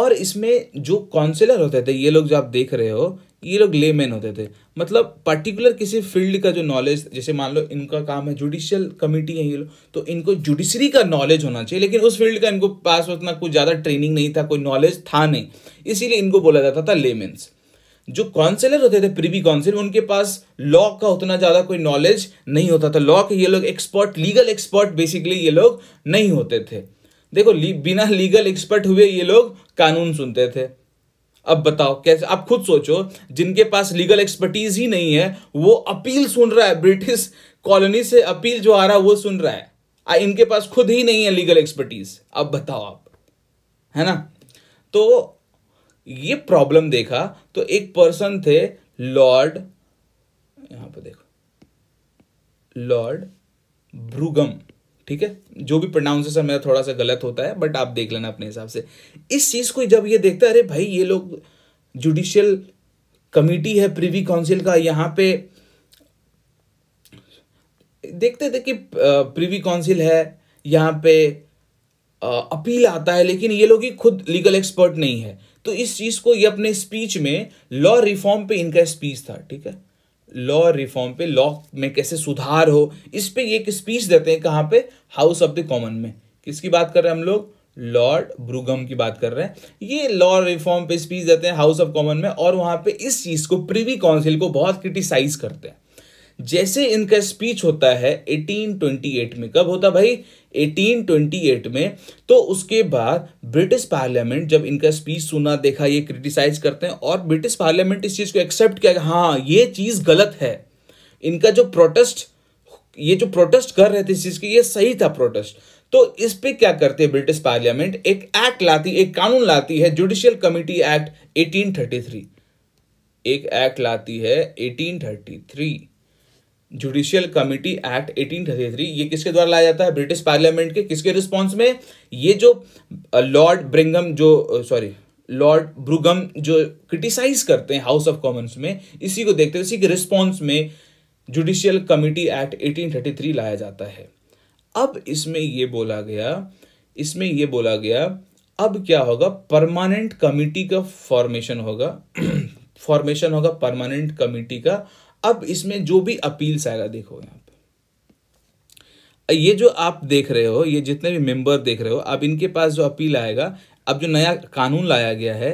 और इसमें जो काउंसिलर होते थे ये लोग जो आप देख रहे हो ये लोग लेमैन होते थे मतलब पर्टिकुलर किसी फील्ड का जो नॉलेज जैसे मान लो इनका काम है जुडिशियल कमिटी है ये लोग तो इनको जुडिशरी का नॉलेज होना चाहिए लेकिन उस फील्ड का इनको पास उतना कुछ ज़्यादा ट्रेनिंग नहीं था कोई नॉलेज था नहीं इसीलिए इनको बोला जाता था लेमेन्स जो काउंसिलर होते थे प्रीवी काउंसिल उनके पास लॉ का उतना ज़्यादा कोई नॉलेज नहीं होता था लॉ के ये लोग एक्सपर्ट लीगल एक्सपर्ट बेसिकली ये लोग नहीं होते थे देखो ली, बिना लीगल एक्सपर्ट हुए ये लोग कानून सुनते थे अब बताओ कैसे आप खुद सोचो जिनके पास लीगल एक्सपर्टीज ही नहीं है वो अपील सुन रहा है ब्रिटिश कॉलोनी से अपील जो आ रहा है वो सुन रहा है आ, इनके पास खुद ही नहीं है लीगल एक्सपर्टीज अब बताओ आप है ना तो ये प्रॉब्लम देखा तो एक पर्सन थे लॉर्ड यहां पर देखो लॉर्ड ब्रुगम ठीक है जो भी प्रोनाउंसिएशन मेरा थोड़ा सा गलत होता है बट आप देख लेना अपने हिसाब से इस चीज़ को जब ये देखते हैं अरे भाई ये लोग जुडिशियल कमिटी है प्रिवी काउंसिल का यहाँ पे देखते थे कि प्रिवी काउंसिल है यहाँ पे अपील आता है लेकिन ये लोग ही खुद लीगल एक्सपर्ट नहीं है तो इस चीज़ को ये अपने स्पीच में लॉ रिफॉर्म पे इनका स्पीच था ठीक है लॉ रिफॉर्म पे लॉ में कैसे सुधार हो इस पे एक स्पीच देते हैं कहाँ पे हाउस ऑफ द कॉमन में किसकी बात कर रहे हैं हम लोग लॉर्ड ब्रूगम की बात कर रहे हैं ये लॉ रिफॉर्म पे स्पीच देते हैं हाउस ऑफ कॉमन में और वहां पे इस चीज़ को प्रिवी काउंसिल को बहुत क्रिटिसाइज करते हैं जैसे इनका स्पीच होता है 1828 में कब होता भाई 1828 में तो उसके बाद ब्रिटिश पार्लियामेंट जब इनका स्पीच सुना देखा ये क्रिटिसाइज करते हैं और ब्रिटिश पार्लियामेंट इस चीज़ को एक्सेप्ट किया हाँ ये चीज़ गलत है इनका जो प्रोटेस्ट ये जो प्रोटेस्ट कर रहे थे इस चीज़ की ये सही था प्रोटेस्ट तो इस पे क्या करते हैं ब्रिटिश पार्लियामेंट एक एक्ट लाती एक कानून लाती है जुडिशियल कमिटी एक्ट 1833 एक एक्ट लाती है 1833 judicial committee act eighteen thirty three ये किसके द्वारा लाया जाता है ब्रिटिश पार्लियामेंट के किसके रिस्पॉन्स में ये जो लॉर्ड ब्रिंगम जो सॉरी लॉर्ड ब्रुगम जो क्रिटिसाइज करते हैं हाउस ऑफ कॉमन्स में इसी को देखते हुए इसी के रिस्पॉन्स में judicial committee act eighteen thirty three लाया जाता है अब इसमें ये बोला गया इसमें ये बोला गया अब क्या होगा परमानेंट कमिटी का फॉर्मेशन होगा फॉर्मेशन होगा परमानेंट कमिटी का अब इसमें जो भी अपील्स आएगा देखो यहाँ पे ये जो आप देख रहे हो ये जितने भी मेंबर देख रहे हो अब इनके पास जो अपील आएगा अब जो नया कानून लाया गया है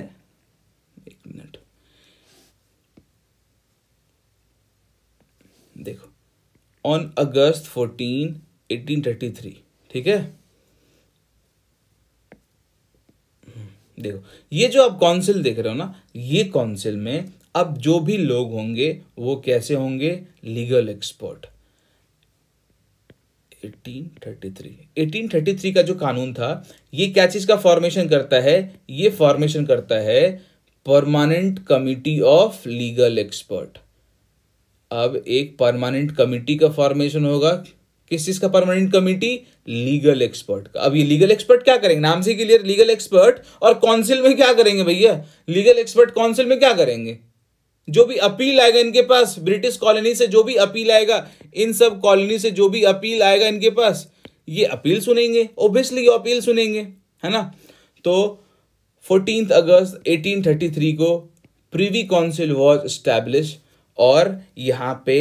एक मिनट देखो on August fourteen eighteen thirty three ठीक है देखो ये जो आप काउंसिल देख रहे हो ना ये काउंसिल में अब जो भी लोग होंगे वो कैसे होंगे लीगल एक्सपर्ट 1833 1833 का जो कानून था ये क्या चीज का फॉर्मेशन करता है ये फॉर्मेशन करता है permanent committee of legal expert अब एक परमानेंट कमिटी का फॉर्मेशन होगा किस चीज का परमानेंट कमिटी लीगल एक्सपर्ट का अब ये लीगल एक्सपर्ट क्या करेंगे नाम से क्लियर लीगल एक्सपर्ट और काउंसिल में क्या करेंगे भैया लीगल एक्सपर्ट काउंसिल में क्या करेंगे जो भी अपील आएगा इनके पास ब्रिटिश कॉलोनी से जो भी अपील आएगा इन सब कॉलोनी से जो भी अपील आएगा इनके पास ये अपील सुनेंगे ओब्वियसली अपील सुनेंगे है ना तो फोर्टीन अगस्त 1833 को प्रीवी काउंसिल वॉज स्टैब्लिश और यहाँ पे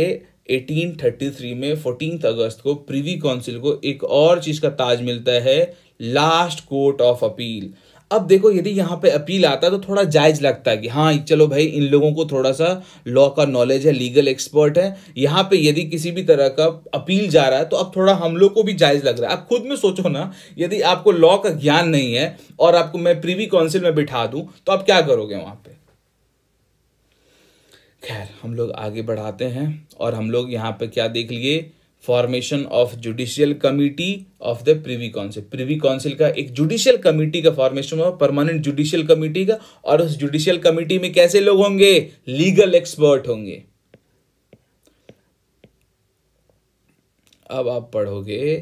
1833 में फोर्टीन अगस्त को प्रीवी काउंसिल को एक और चीज़ का ताज मिलता है लास्ट कोर्ट ऑफ अपील अब देखो यदि यहाँ पे अपील आता है तो थोड़ा जायज लगता है कि हाँ चलो भाई इन लोगों को थोड़ा सा लॉ का नॉलेज है लीगल एक्सपर्ट है यहाँ पे यदि किसी भी तरह का अपील जा रहा है तो अब थोड़ा हम लोग को भी जायज लग रहा है आप खुद में सोचो ना यदि आपको लॉ का ज्ञान नहीं है और आपको मैं प्रीवी काउंसिल में बिठा दूँ तो आप क्या करोगे वहाँ पर खैर हम लोग आगे बढ़ाते हैं और हम लोग यहाँ पर क्या देख लिए formation of judicial committee of the privy council privy council का एक जुडिशियल कमिटी का फॉर्मेशन हुआ परमानेंट जुडिशियल कमिटी का और उस जुडिशियल कमिटी में कैसे लोग होंगे लीगल एक्सपर्ट होंगे अब आप पढ़ोगे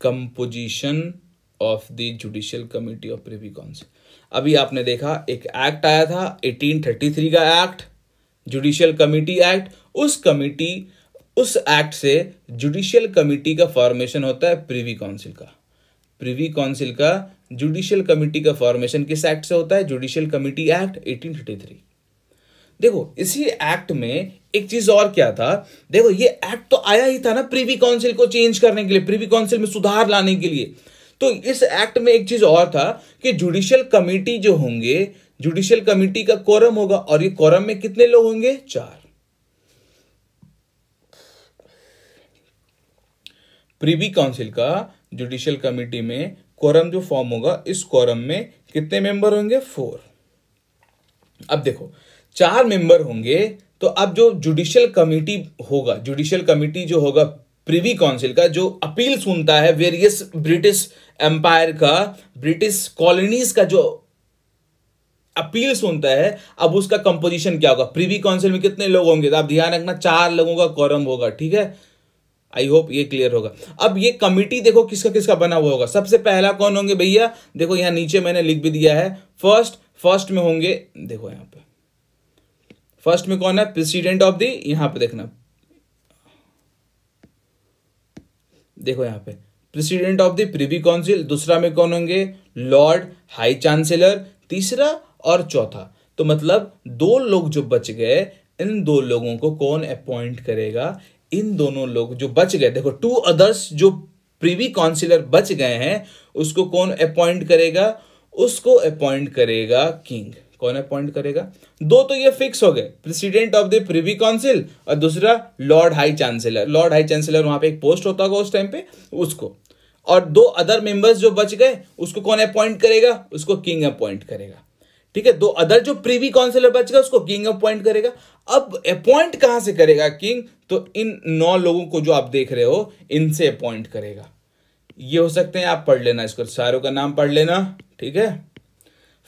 composition of the judicial committee of privy council अभी आपने देखा एक एक्ट आया था 1833 का एक्ट जुडिशियल कमिटी एक्ट उस कमिटी उस एक्ट से जुडिशियल कमिटी का फॉर्मेशन होता है प्रीवी काउंसिल का प्रीवी काउंसिल का जुडिशियल कमिटी का फॉर्मेशन किस एक्ट से होता है जुडिशियल कमिटी एक्ट 1833 देखो इसी एक्ट में एक चीज और क्या था देखो ये एक्ट तो आया ही था ना प्रीवी काउंसिल को चेंज करने के लिए प्रीवी काउंसिल में सुधार लाने के लिए तो इस एक्ट में एक चीज और था कि जुडिशियल कमेटी जो होंगे जुडिशियल कमेटी का कोरम होगा और ये कोरम में कितने लोग होंगे चार प्रीवी काउंसिल का जुडिशियल कमेटी में कोरम जो फॉर्म होगा इस कोरम में कितने मेंबर होंगे फोर अब देखो चार मेंबर होंगे तो अब जो जुडिशियल कमेटी होगा जुडिशियल कमेटी जो होगा प्रीवी काउंसिल का जो अपील सुनता है वेरियस ब्रिटिश एम्पायर का ब्रिटिश कॉलोनीज का जो अपील सुनता है अब उसका कंपोजिशन क्या होगा प्रीवी काउंसिल में कितने लोग होंगे तो आप ध्यान रखना चार लोगों का कॉरम होगा ठीक है आई होप ये क्लियर होगा अब ये कमिटी देखो किसका किसका बना हुआ होगा सबसे पहला कौन होंगे भैया देखो यहां नीचे मैंने लिख भी दिया है फर्स्ट फर्स्ट में होंगे देखो यहां पे फर्स्ट में कौन है प्रेसिडेंट ऑफ दी यहां पे देखना देखो यहां पे president of the privy council दूसरा में कौन होंगे लॉर्ड हाई चांसलर तीसरा और चौथा तो मतलब दो लोग जो बच गए इन दो लोगों को कौन अपॉइंट करेगा इन दोनों लोग जो बच गए देखो टू अदर्स जो प्रीवी काउंसिलर बच गए हैं उसको कौन अपॉइंट करेगा उसको अपॉइंट करेगा किंग कौन अपॉइंट करेगा दो तो ये फिक्स हो गए president of the privy council और दूसरा lord high chancellor lord high chancellor वहां पे एक पोस्ट होता होगा उस टाइम पे उसको और दो अदर मेंबर्स जो बच गए उसको कौन अपॉइंट करेगा उसको किंग अपॉइंट करेगा ठीक है दो अदर जो प्रीवी काउंसिलर बचेगा उसको किंग अपॉइंट करेगा अब अपॉइंट कहां से करेगा किंग तो इन नौ लोगों को जो आप देख रहे हो इनसे अपॉइंट करेगा ये हो सकते हैं आप पढ़ लेना इसको सारों का नाम पढ़ लेना ठीक है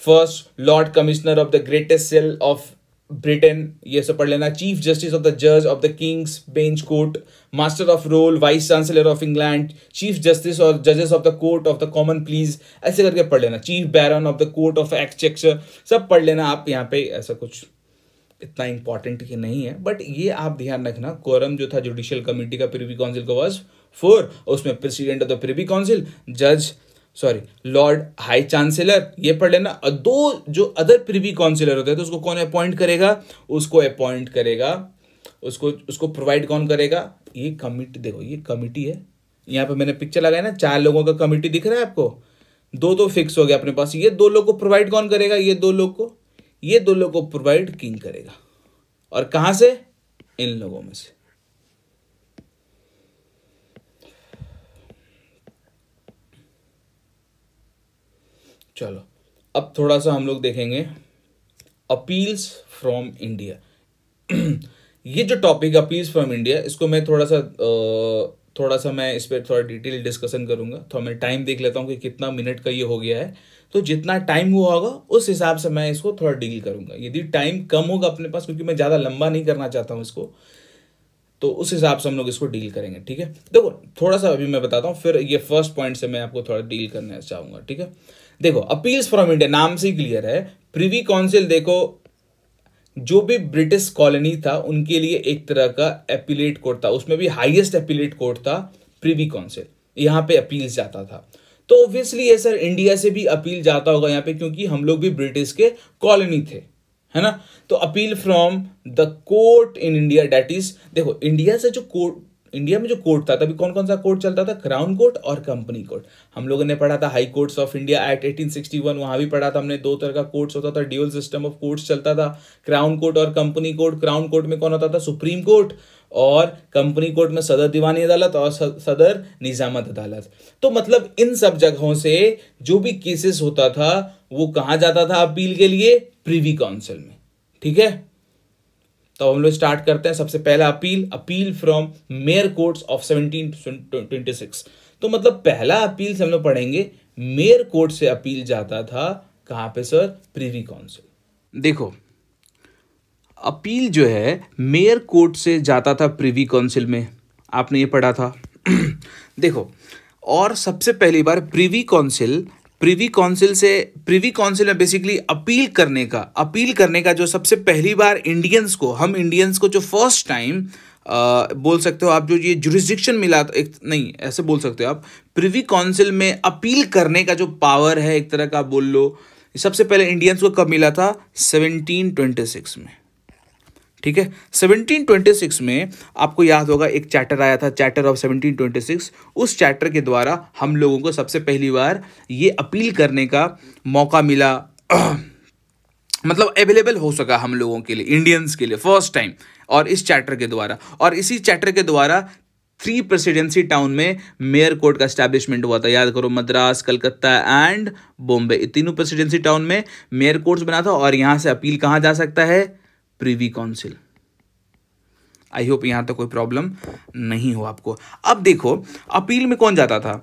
first lord commissioner of the greatest seal of Britain ये सब पढ़ लेना चीफ जस्टिस ऑफ द जज of the king's bench court master of roll vice chancellor of England chief justice और जजेस of the court of the common pleas ऐसे करके पढ़ लेना chief baron of the court of exchequer सब पढ़ लेना आप यहाँ पे ऐसा कुछ इतना इंपॉर्टेंट कि नहीं है बट ये आप ध्यान रखना कोरम जो था जुडिशियल कमिटी का प्रिवी काउंसिल का वॉज फोर उसमें president of the privy council जज सॉरी लॉर्ड हाई चांसलर ये पढ़ लेना और दो जो अदर प्रिवी काउंसिलर होते हैं तो उसको कौन अपॉइंट करेगा उसको अपॉइंट करेगा उसको उसको प्रोवाइड कौन करेगा ये कमिटी देखो ये कमिटी है यहाँ पे मैंने पिक्चर लगाया ना चार लोगों का कमिटी दिख रहा है आपको दो दो तो फिक्स हो गया अपने पास ये दो लोग को प्रोवाइड कौन करेगा ये दो लोग को ये दो लोग को प्रोवाइड किंग करेगा और कहाँ से इन लोगों में से चलो अब थोड़ा सा हम लोग देखेंगे अपील्स फ्रॉम इंडिया ये जो टॉपिक अपील्स फ्रॉम इंडिया इसको मैं थोड़ा सा थोड़ा सा मैं इस पर थोड़ा डिटेल डिस्कशन करूंगा तो मैं टाइम देख लेता हूँ कि कितना मिनट का ये हो गया है तो जितना टाइम हुआ होगा उस हिसाब से मैं इसको थोड़ा डील करूंगा यदि टाइम कम होगा अपने पास क्योंकि मैं ज़्यादा लंबा नहीं करना चाहता हूँ इसको तो उस हिसाब से हम लोग इसको डील करेंगे ठीक है देखो थोड़ा सा अभी मैं बताता हूँ फिर ये फर्स्ट पॉइंट से मैं आपको थोड़ा डील करना चाहूंगा ठीक है देखो अपील्स फ्रॉम इंडिया नाम से ही क्लियर है प्रिवी काउंसिल देखो जो भी ब्रिटिश कॉलोनी था उनके लिए एक तरह का एपिलेट कोर्ट था उसमें भी हाईएस्ट एपिलेट कोर्ट था प्रिवी काउंसिल यहाँ पे अपील्स जाता था तो ऑब्वियसली ये सर इंडिया से भी अपील जाता होगा यहाँ पे क्योंकि हम लोग भी ब्रिटिश के कॉलोनी थे है ना तो appeal from the court in India that is देखो इंडिया से जो कोर्ट इंडिया में जो कोर्ट था तभी कौन कौन सा कोर्ट चलता था क्राउन कोर्ट और कंपनी कोर्ट हम लोगों ने पढ़ा था high courts of India act 1861 वहां भी पढ़ा था हमने दो तरह का कोर्ट्स होता था ड्यूअल सिस्टम ऑफ कोर्ट्स चलता था क्राउन कोर्ट और कंपनी कोर्ट क्राउन कोर्ट में कौन होता था सुप्रीम कोर्ट और कंपनी कोर्ट में सदर दीवानी अदालत और सदर निजामत अदालत तो मतलब इन सब जगहों से जो भी केसेस होता था वो कहाँ जाता था अपील के लिए प्रीवी काउंसिल में ठीक है तो हम लोग स्टार्ट करते हैं सबसे पहला appeal appeal from mayor courts of seventeen twenty six तो मतलब पहला अपील से हम लोग पढ़ेंगे मेयर कोर्ट से अपील जाता था कहां पे सर प्रीवी काउंसिल देखो अपील जो है मेयर कोर्ट से जाता था प्रीवी काउंसिल में आपने ये पढ़ा था देखो और सबसे पहली बार प्रीवी काउंसिल प्रीवी काउंसिल से प्रीवी काउंसिल में बेसिकली अपील करने का अपील करने का जो सबसे पहली बार इंडियंस को हम इंडियंस को जो फर्स्ट टाइम बोल सकते हो आप जो ये जुरिस्डिक्शन मिला तो एक नहीं ऐसे बोल सकते हो आप प्रिवी काउंसिल में अपील करने का जो पावर है एक तरह का बोल लो सबसे पहले इंडियंस को कब मिला था सेवनटीन में ठीक है 1726 में आपको याद होगा एक चैप्टर आया था चैप्टर ऑफ 1726 उस चैप्टर के द्वारा हम लोगों को सबसे पहली बार ये अपील करने का मौका मिला मतलब अवेलेबल हो सका हम लोगों के लिए इंडियंस के लिए फर्स्ट टाइम और इस चैप्टर के द्वारा और इसी चैप्टर के द्वारा थ्री प्रेसिडेंसी टाउन में मेयर कोर्ट का स्टैब्लिशमेंट हुआ था याद करो मद्रास कलकत्ता एंड बॉम्बे तीनों प्रेसिडेंसी टाउन में मेयर कोर्ट्स बना था और यहाँ से अपील कहाँ जा सकता है प्रीवी काउंसिल आई होप यहां तक तो कोई प्रॉब्लम नहीं हो आपको अब देखो अपील में कौन जाता था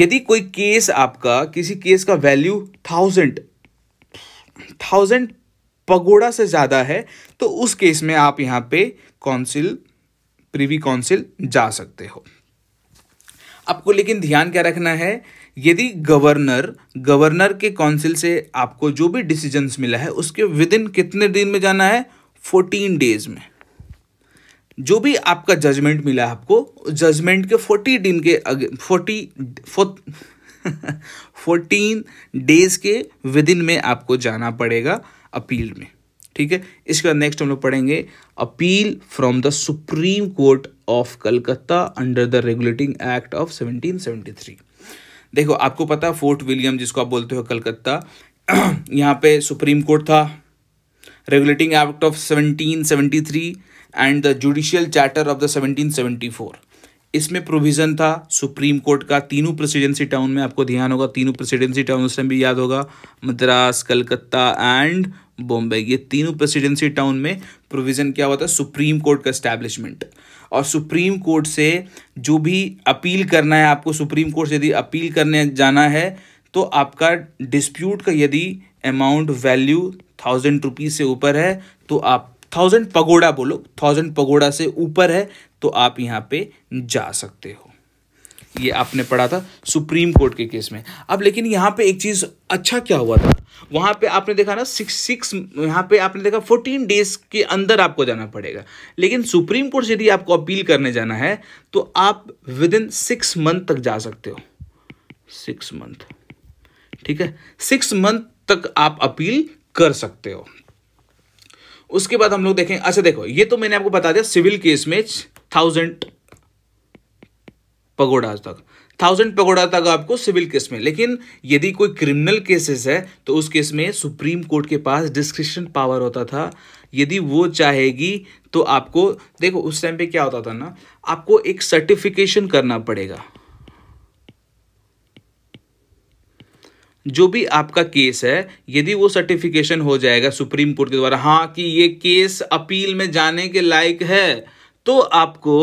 यदि कोई केस आपका किसी केस का वैल्यू थाउजेंड थाउजेंड पगोड़ा से ज़्यादा है तो उस केस में आप यहां पे काउंसिल प्रीवी काउंसिल जा सकते हो आपको लेकिन ध्यान क्या रखना है यदि गवर्नर गवर्नर के काउंसिल से आपको जो भी डिसीजंस मिला है उसके विद इन कितने दिन में जाना है फोर्टीन डेज में जो भी आपका जजमेंट मिला आपको जजमेंट के फोर्टी दिन के फोर्टी फोर्टीन डेज के विद इन में आपको जाना पड़ेगा अपील में ठीक है इसके बाद नेक्स्ट हम लोग पढ़ेंगे appeal from the supreme court of Calcutta under the regulating act of 1773 देखो आपको पता फोर्ट विलियम जिसको आप बोलते हो कलकत्ता यहाँ पे सुप्रीम कोर्ट था Regulating Act of 1773 and the judicial charter of the 1774 इसमें प्रोविज़न था सुप्रीम कोर्ट का तीनों प्रेसिडेंसी टाउन में आपको ध्यान होगा तीनों प्रेसिडेंसी टाउन उस टाइम भी याद होगा मद्रास कलकत्ता एंड बॉम्बे ये तीनों प्रेसिडेंसी टाउन में प्रोविज़न क्या हुआ था सुप्रीम कोर्ट का इस्टेब्लिशमेंट और सुप्रीम कोर्ट से जो भी अपील करना है आपको सुप्रीम कोर्ट से यदि अपील करने जाना है तो आपका डिस्प्यूट का यदि अमाउंट वैल्यू थाउजेंड रुपीज़ से ऊपर है तो आप थाउजेंड पगोड़ा बोलो थाउजेंड पगोड़ा से ऊपर है तो आप यहाँ पे जा सकते हो ये आपने पढ़ा था सुप्रीम कोर्ट के केस में अब लेकिन यहाँ पे एक चीज़ अच्छा क्या हुआ था वहाँ पे आपने देखा ना सिक्स सिक्स यहाँ पे आपने देखा फोर्टीन डेज के अंदर आपको जाना पड़ेगा लेकिन सुप्रीम कोर्ट से यदि आपको अपील करने जाना है तो आप विद इन सिक्स मंथ तक जा सकते हो सिक्स मंथ ठीक है सिक्स मंथ तक आप अपील कर सकते हो उसके बाद हम लोग देखें अच्छा देखो ये तो मैंने आपको बता दिया सिविल केस में थाउजेंड पगोड़ा तक थाउजेंड पगोडा तक आपको सिविल केस में लेकिन यदि कोई क्रिमिनल केसेस है तो उस केस में सुप्रीम कोर्ट के पास डिस्क्रिप्शन पावर होता था यदि वो चाहेगी तो आपको देखो उस टाइम पे क्या होता था ना आपको एक सर्टिफिकेशन करना पड़ेगा जो भी आपका केस है यदि वो सर्टिफिकेशन हो जाएगा सुप्रीम कोर्ट के द्वारा हाँ कि ये केस अपील में जाने के लायक है तो आपको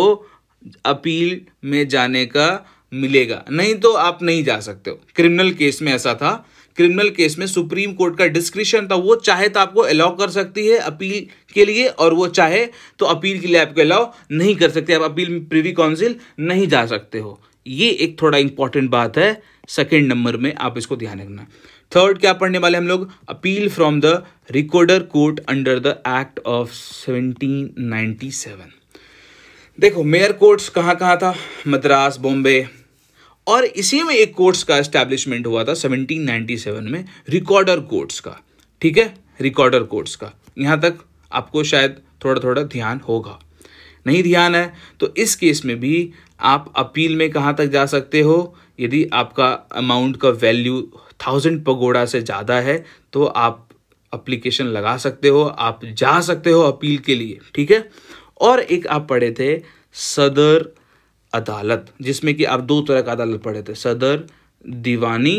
अपील में जाने का मिलेगा नहीं तो आप नहीं जा सकते हो क्रिमिनल केस में ऐसा था क्रिमिनल केस में सुप्रीम कोर्ट का डिस्क्रिप्शन था वो चाहे तो आपको अलाउ कर सकती है अपील के लिए और वो चाहे तो अपील के लिए आपको अलाउ नहीं कर सकते आप अपील में प्रिवी काउंसिल नहीं जा सकते हो ये एक थोड़ा इंपॉर्टेंट बात है सेकेंड नंबर में आप इसको ध्यान रखना थर्ड क्या पढ़ने वाले हम लोग appeal from the recorder court under the act of 1797 देखो मेयर कोर्ट्स कहाँ कहाँ था मद्रास बॉम्बे और इसी में एक कोर्ट्स का एस्टेब्लिशमेंट हुआ था 1797 में रिकॉर्डर कोर्ट्स का ठीक है रिकॉर्डर कोर्ट्स का यहाँ तक आपको शायद थोड़ा थोड़ा ध्यान होगा नहीं ध्यान है तो इस केस में भी आप अपील में कहाँ तक जा सकते हो यदि आपका अमाउंट का वैल्यू थाउजेंड पगोड़ा से ज़्यादा है तो आप अप्लीकेशन लगा सकते हो आप जा सकते हो अपील के लिए ठीक है और एक आप पढ़े थे सदर अदालत जिसमें कि आप दो तरह का अदालत पढ़े थे सदर दीवानी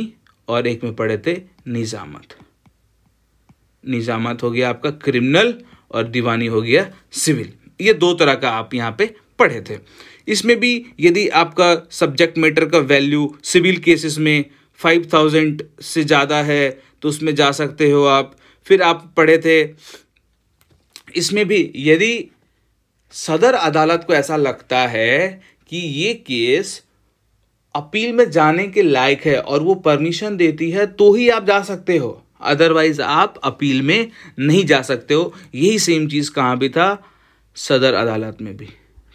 और एक में पढ़े थे निज़ामत निज़ामत हो गया आपका क्रिमिनल और दीवानी हो गया सिविल ये दो तरह का आप यहाँ पे पढ़े थे इसमें भी यदि आपका सब्जेक्ट मैटर का वैल्यू सिविल केसेस में फाइव थाउजेंड से ज़्यादा है तो उसमें जा सकते हो आप फिर आप पढ़े थे इसमें भी यदि सदर अदालत को ऐसा लगता है कि ये केस अपील में जाने के लायक है और वो परमिशन देती है तो ही आप जा सकते हो अदरवाइज आप अपील में नहीं जा सकते हो यही सेम चीज़ कहाँ भी था सदर अदालत में भी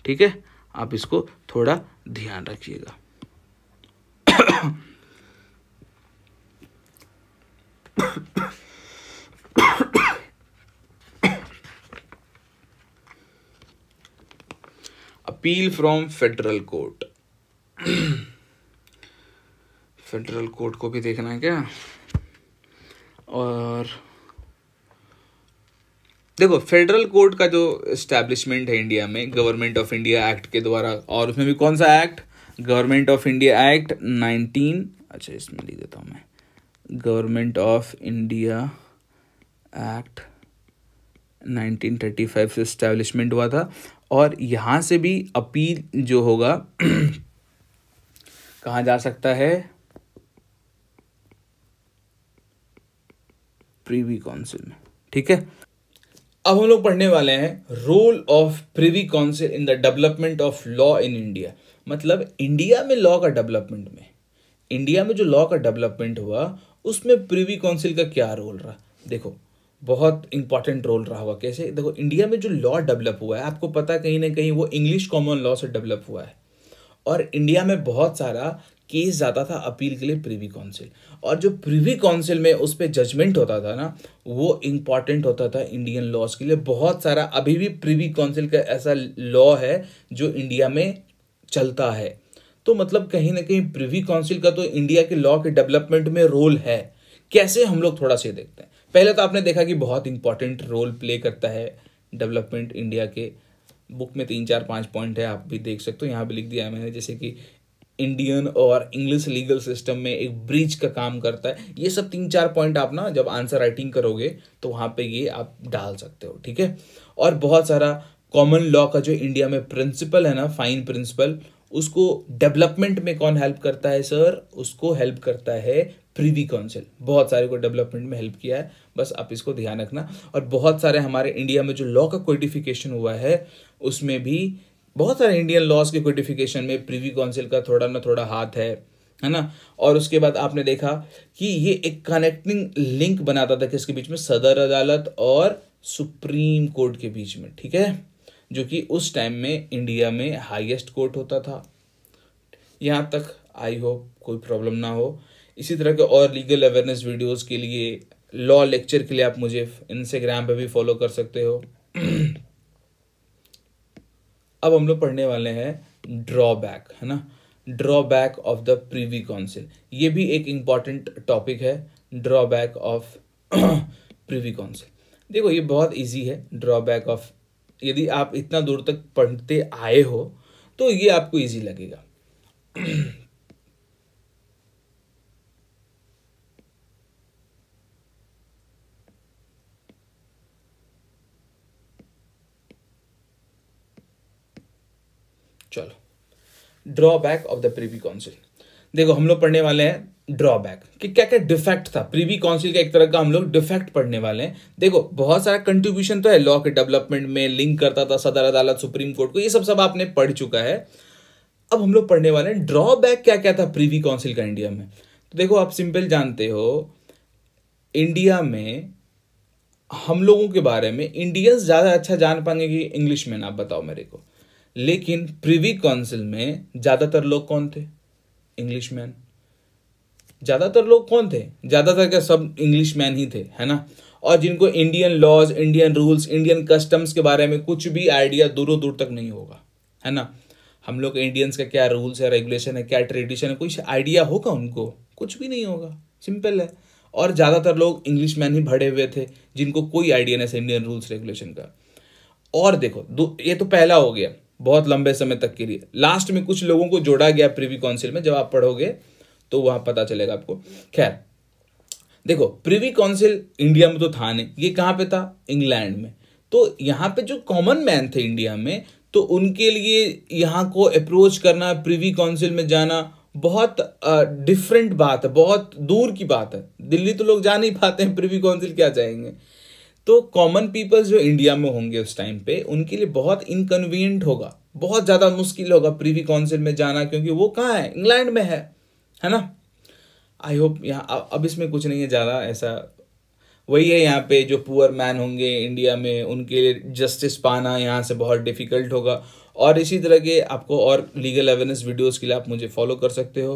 ठीक है आप इसको थोड़ा ध्यान रखिएगा appeal from federal court federal court को भी देखना है क्या और देखो फेडरल कोर्ट का जो एस्टेब्लिशमेंट है इंडिया में गवर्नमेंट ऑफ इंडिया एक्ट के द्वारा और उसमें भी कौन सा act government of India act nineteen अच्छा इसमें लिख देता हूँ मैं गवर्नमेंट ऑफ इंडिया एक्ट 1935 से एस्टेब्लिशमेंट हुआ था और यहाँ से भी अपील जो होगा कहा जा सकता है प्रीवी काउंसिल में ठीक है अब हम लोग पढ़ने वाले हैं role of privy council in the development of law in India मतलब इंडिया में लॉ का डेवलपमेंट में इंडिया में जो लॉ का डेवलपमेंट हुआ उसमें प्रिवी काउंसिल का क्या रोल रहा देखो बहुत इंपॉर्टेंट रोल रहा हुआ कैसे देखो इंडिया में जो लॉ डेवलप हुआ है आपको पता कहीं ना कहीं वो इंग्लिश कॉमन लॉ से डेवलप हुआ है और इंडिया में बहुत सारा केस जाता था अपील के लिए प्रीवी काउंसिल और जो प्रीवी काउंसिल में उस पर जजमेंट होता था ना वो इम्पॉर्टेंट होता था इंडियन लॉज के लिए बहुत सारा अभी भी प्रीवी काउंसिल का ऐसा लॉ है जो इंडिया में चलता है तो मतलब कहीं ना कहीं प्रीवी काउंसिल का तो इंडिया के लॉ के डेवलपमेंट में रोल है कैसे हम लोग थोड़ा सा देखते हैं पहले तो आपने देखा कि बहुत इंपॉर्टेंट रोल प्ले करता है डेवलपमेंट इंडिया के बुक में तीन चार पाँच पॉइंट है आप भी देख सकते हो यहाँ भी लिख दिया है मैंने जैसे कि इंडियन और इंग्लिश लीगल सिस्टम में एक ब्रिज का काम करता है ये सब तीन चार पॉइंट आप ना जब आंसर राइटिंग करोगे तो वहाँ पे ये आप डाल सकते हो ठीक है और बहुत सारा कॉमन लॉ का जो इंडिया में प्रिंसिपल है ना फाइन प्रिंसिपल उसको डेवलपमेंट में कौन हेल्प करता है सर उसको हेल्प करता है प्रीवी काउंसिल बहुत सारे को डेवलपमेंट में हेल्प किया है बस आप इसको ध्यान रखना और बहुत सारे हमारे इंडिया में जो लॉ का क्वालिफिकेशन हुआ है उसमें भी बहुत सारे इंडियन लॉज के कोडिफिकेशन में प्रीवी काउंसिल का थोड़ा ना थोड़ा हाथ है है ना और उसके बाद आपने देखा कि ये एक कनेक्टिंग लिंक बनाता था किसके बीच में सदर अदालत और सुप्रीम कोर्ट के बीच में ठीक है जो कि उस टाइम में इंडिया में हाईएस्ट कोर्ट होता था यहाँ तक आई होप कोई प्रॉब्लम ना हो इसी तरह के और लीगल अवेयरनेस वीडियोस के लिए लॉ लेक्चर के लिए आप मुझे इंस्टाग्राम पे भी फॉलो कर सकते हो अब हम लोग पढ़ने वाले हैं ड्रॉबैक है ना drawback of the privy council ये भी एक इम्पॉर्टेंट टॉपिक है ड्रॉबैक ऑफ प्रीवी काउंसिल देखो ये बहुत इजी है ड्रॉबैक ऑफ यदि आप इतना दूर तक पढ़ते आए हो तो ये आपको इजी लगेगा drawback of the privy council देखो हम लोग पढ़ने वाले हैं ड्रॉबैक कि क्या क्या डिफेक्ट था प्रीवी काउंसिल का एक तरह का हम लोग डिफेक्ट पढ़ने वाले हैं देखो बहुत सारा कंट्रीब्यूशन तो है लॉ के डेवलपमेंट में लिंक करता था सदर अदालत सुप्रीम कोर्ट को ये सब सब आपने पढ़ चुका है अब हम लोग पढ़ने वाले हैं ड्रॉबैक क्या क्या था प्रीवी काउंसिल का इंडिया में तो देखो आप सिंपल जानते हो इंडिया में हम लोगों के बारे में इंडियंस ज़्यादा अच्छा जान पाएंगे कि इंग्लिश में आप बताओ मेरे को लेकिन प्रिवी काउंसिल में ज़्यादातर लोग कौन थे इंग्लिश मैन ज़्यादातर लोग कौन थे ज़्यादातर के सब इंग्लिश मैन ही थे है ना और जिनको Indian laws Indian rules Indian customs के बारे में कुछ भी आइडिया दूरों दूर तक नहीं होगा है ना हम लोग इंडियंस का क्या रूल्स है रेगुलेशन है क्या ट्रेडिशन है कुछ आइडिया होगा उनको कुछ भी नहीं होगा सिंपल है और ज़्यादातर लोग इंग्लिश मैन ही भरे हुए थे जिनको कोई आइडिया नहीं था इंडियन रूल्स रेगुलेशन का और देखो ये तो पहला हो गया बहुत लंबे समय तक के लिए लास्ट में कुछ लोगों को जोड़ा गया प्रीवी काउंसिल में जब आप पढ़ोगे तो वहां पता चलेगा आपको खैर देखो प्रीवी काउंसिल इंडिया में तो था नहीं ये कहां पे था इंग्लैंड में तो यहाँ पे जो कॉमन मैन थे इंडिया में तो उनके लिए यहां को अप्रोच करना प्रीवी काउंसिल में जाना बहुत डिफरेंट बात है बहुत दूर की बात है दिल्ली तो लोग जा नहीं पाते हैं प्रीवी काउंसिल क्या जाएंगे तो कॉमन पीपल्स जो इंडिया में होंगे उस टाइम पे उनके लिए बहुत इनकन्वीनियंट होगा बहुत ज़्यादा मुश्किल होगा प्रीवी काउंसिल में जाना क्योंकि वो कहाँ है इंग्लैंड में है है ना आई होप यहाँ अब इसमें कुछ नहीं है ज़्यादा ऐसा वही है यहाँ पे जो पुअर मैन होंगे इंडिया में उनके लिए जस्टिस पाना यहाँ से बहुत डिफ़िकल्ट होगा और इसी तरह के आपको और लीगल अवेयरनेस वीडियोज़ के लिए आप मुझे फॉलो कर सकते हो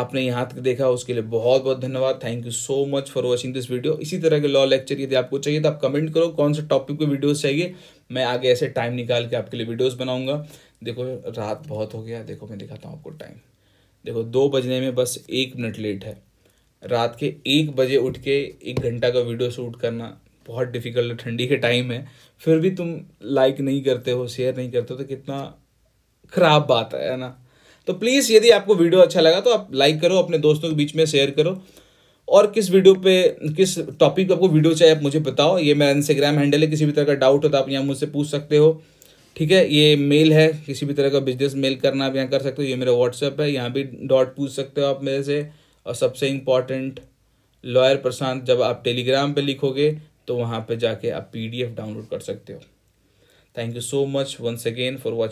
आपने यहाँ तक देखा उसके लिए बहुत बहुत धन्यवाद thank you so much for watching this video इसी तरह के लॉ लेक्चर यदि आपको चाहिए तो आप कमेंट करो कौन से टॉपिक पे वीडियोस चाहिए मैं आगे ऐसे टाइम निकाल के आपके लिए वीडियोस बनाऊंगा देखो रात बहुत हो गया देखो मैं दिखाता हूँ आपको टाइम देखो दो बजने में बस एक मिनट लेट है रात के एक बजे उठ के एक घंटा का वीडियो शूट करना बहुत डिफ़िकल्ट है ठंडी के टाइम है फिर भी तुम लाइक नहीं करते हो शेयर नहीं करते हो तो कितना ख़राब बात है ना तो प्लीज़ यदि आपको वीडियो अच्छा लगा तो आप लाइक करो अपने दोस्तों के बीच में शेयर करो और किस वीडियो पे किस टॉपिक पे आपको वीडियो चाहिए आप मुझे बताओ ये मेरा इंस्टाग्राम हैंडल है किसी भी तरह का डाउट हो तो आप यहाँ मुझसे पूछ सकते हो ठीक है ये मेल है किसी भी तरह का बिजनेस मेल करना आप यहाँ कर सकते हो ये मेरा व्हाट्सएप है यहाँ भी डॉट पूछ सकते हो आप मेरे से और सबसे इम्पॉर्टेंट लॉयर प्रशांत जब आप टेलीग्राम पर लिखोगे तो वहाँ पर जाके आप पी डाउनलोड कर सकते हो thank you so much once again for watching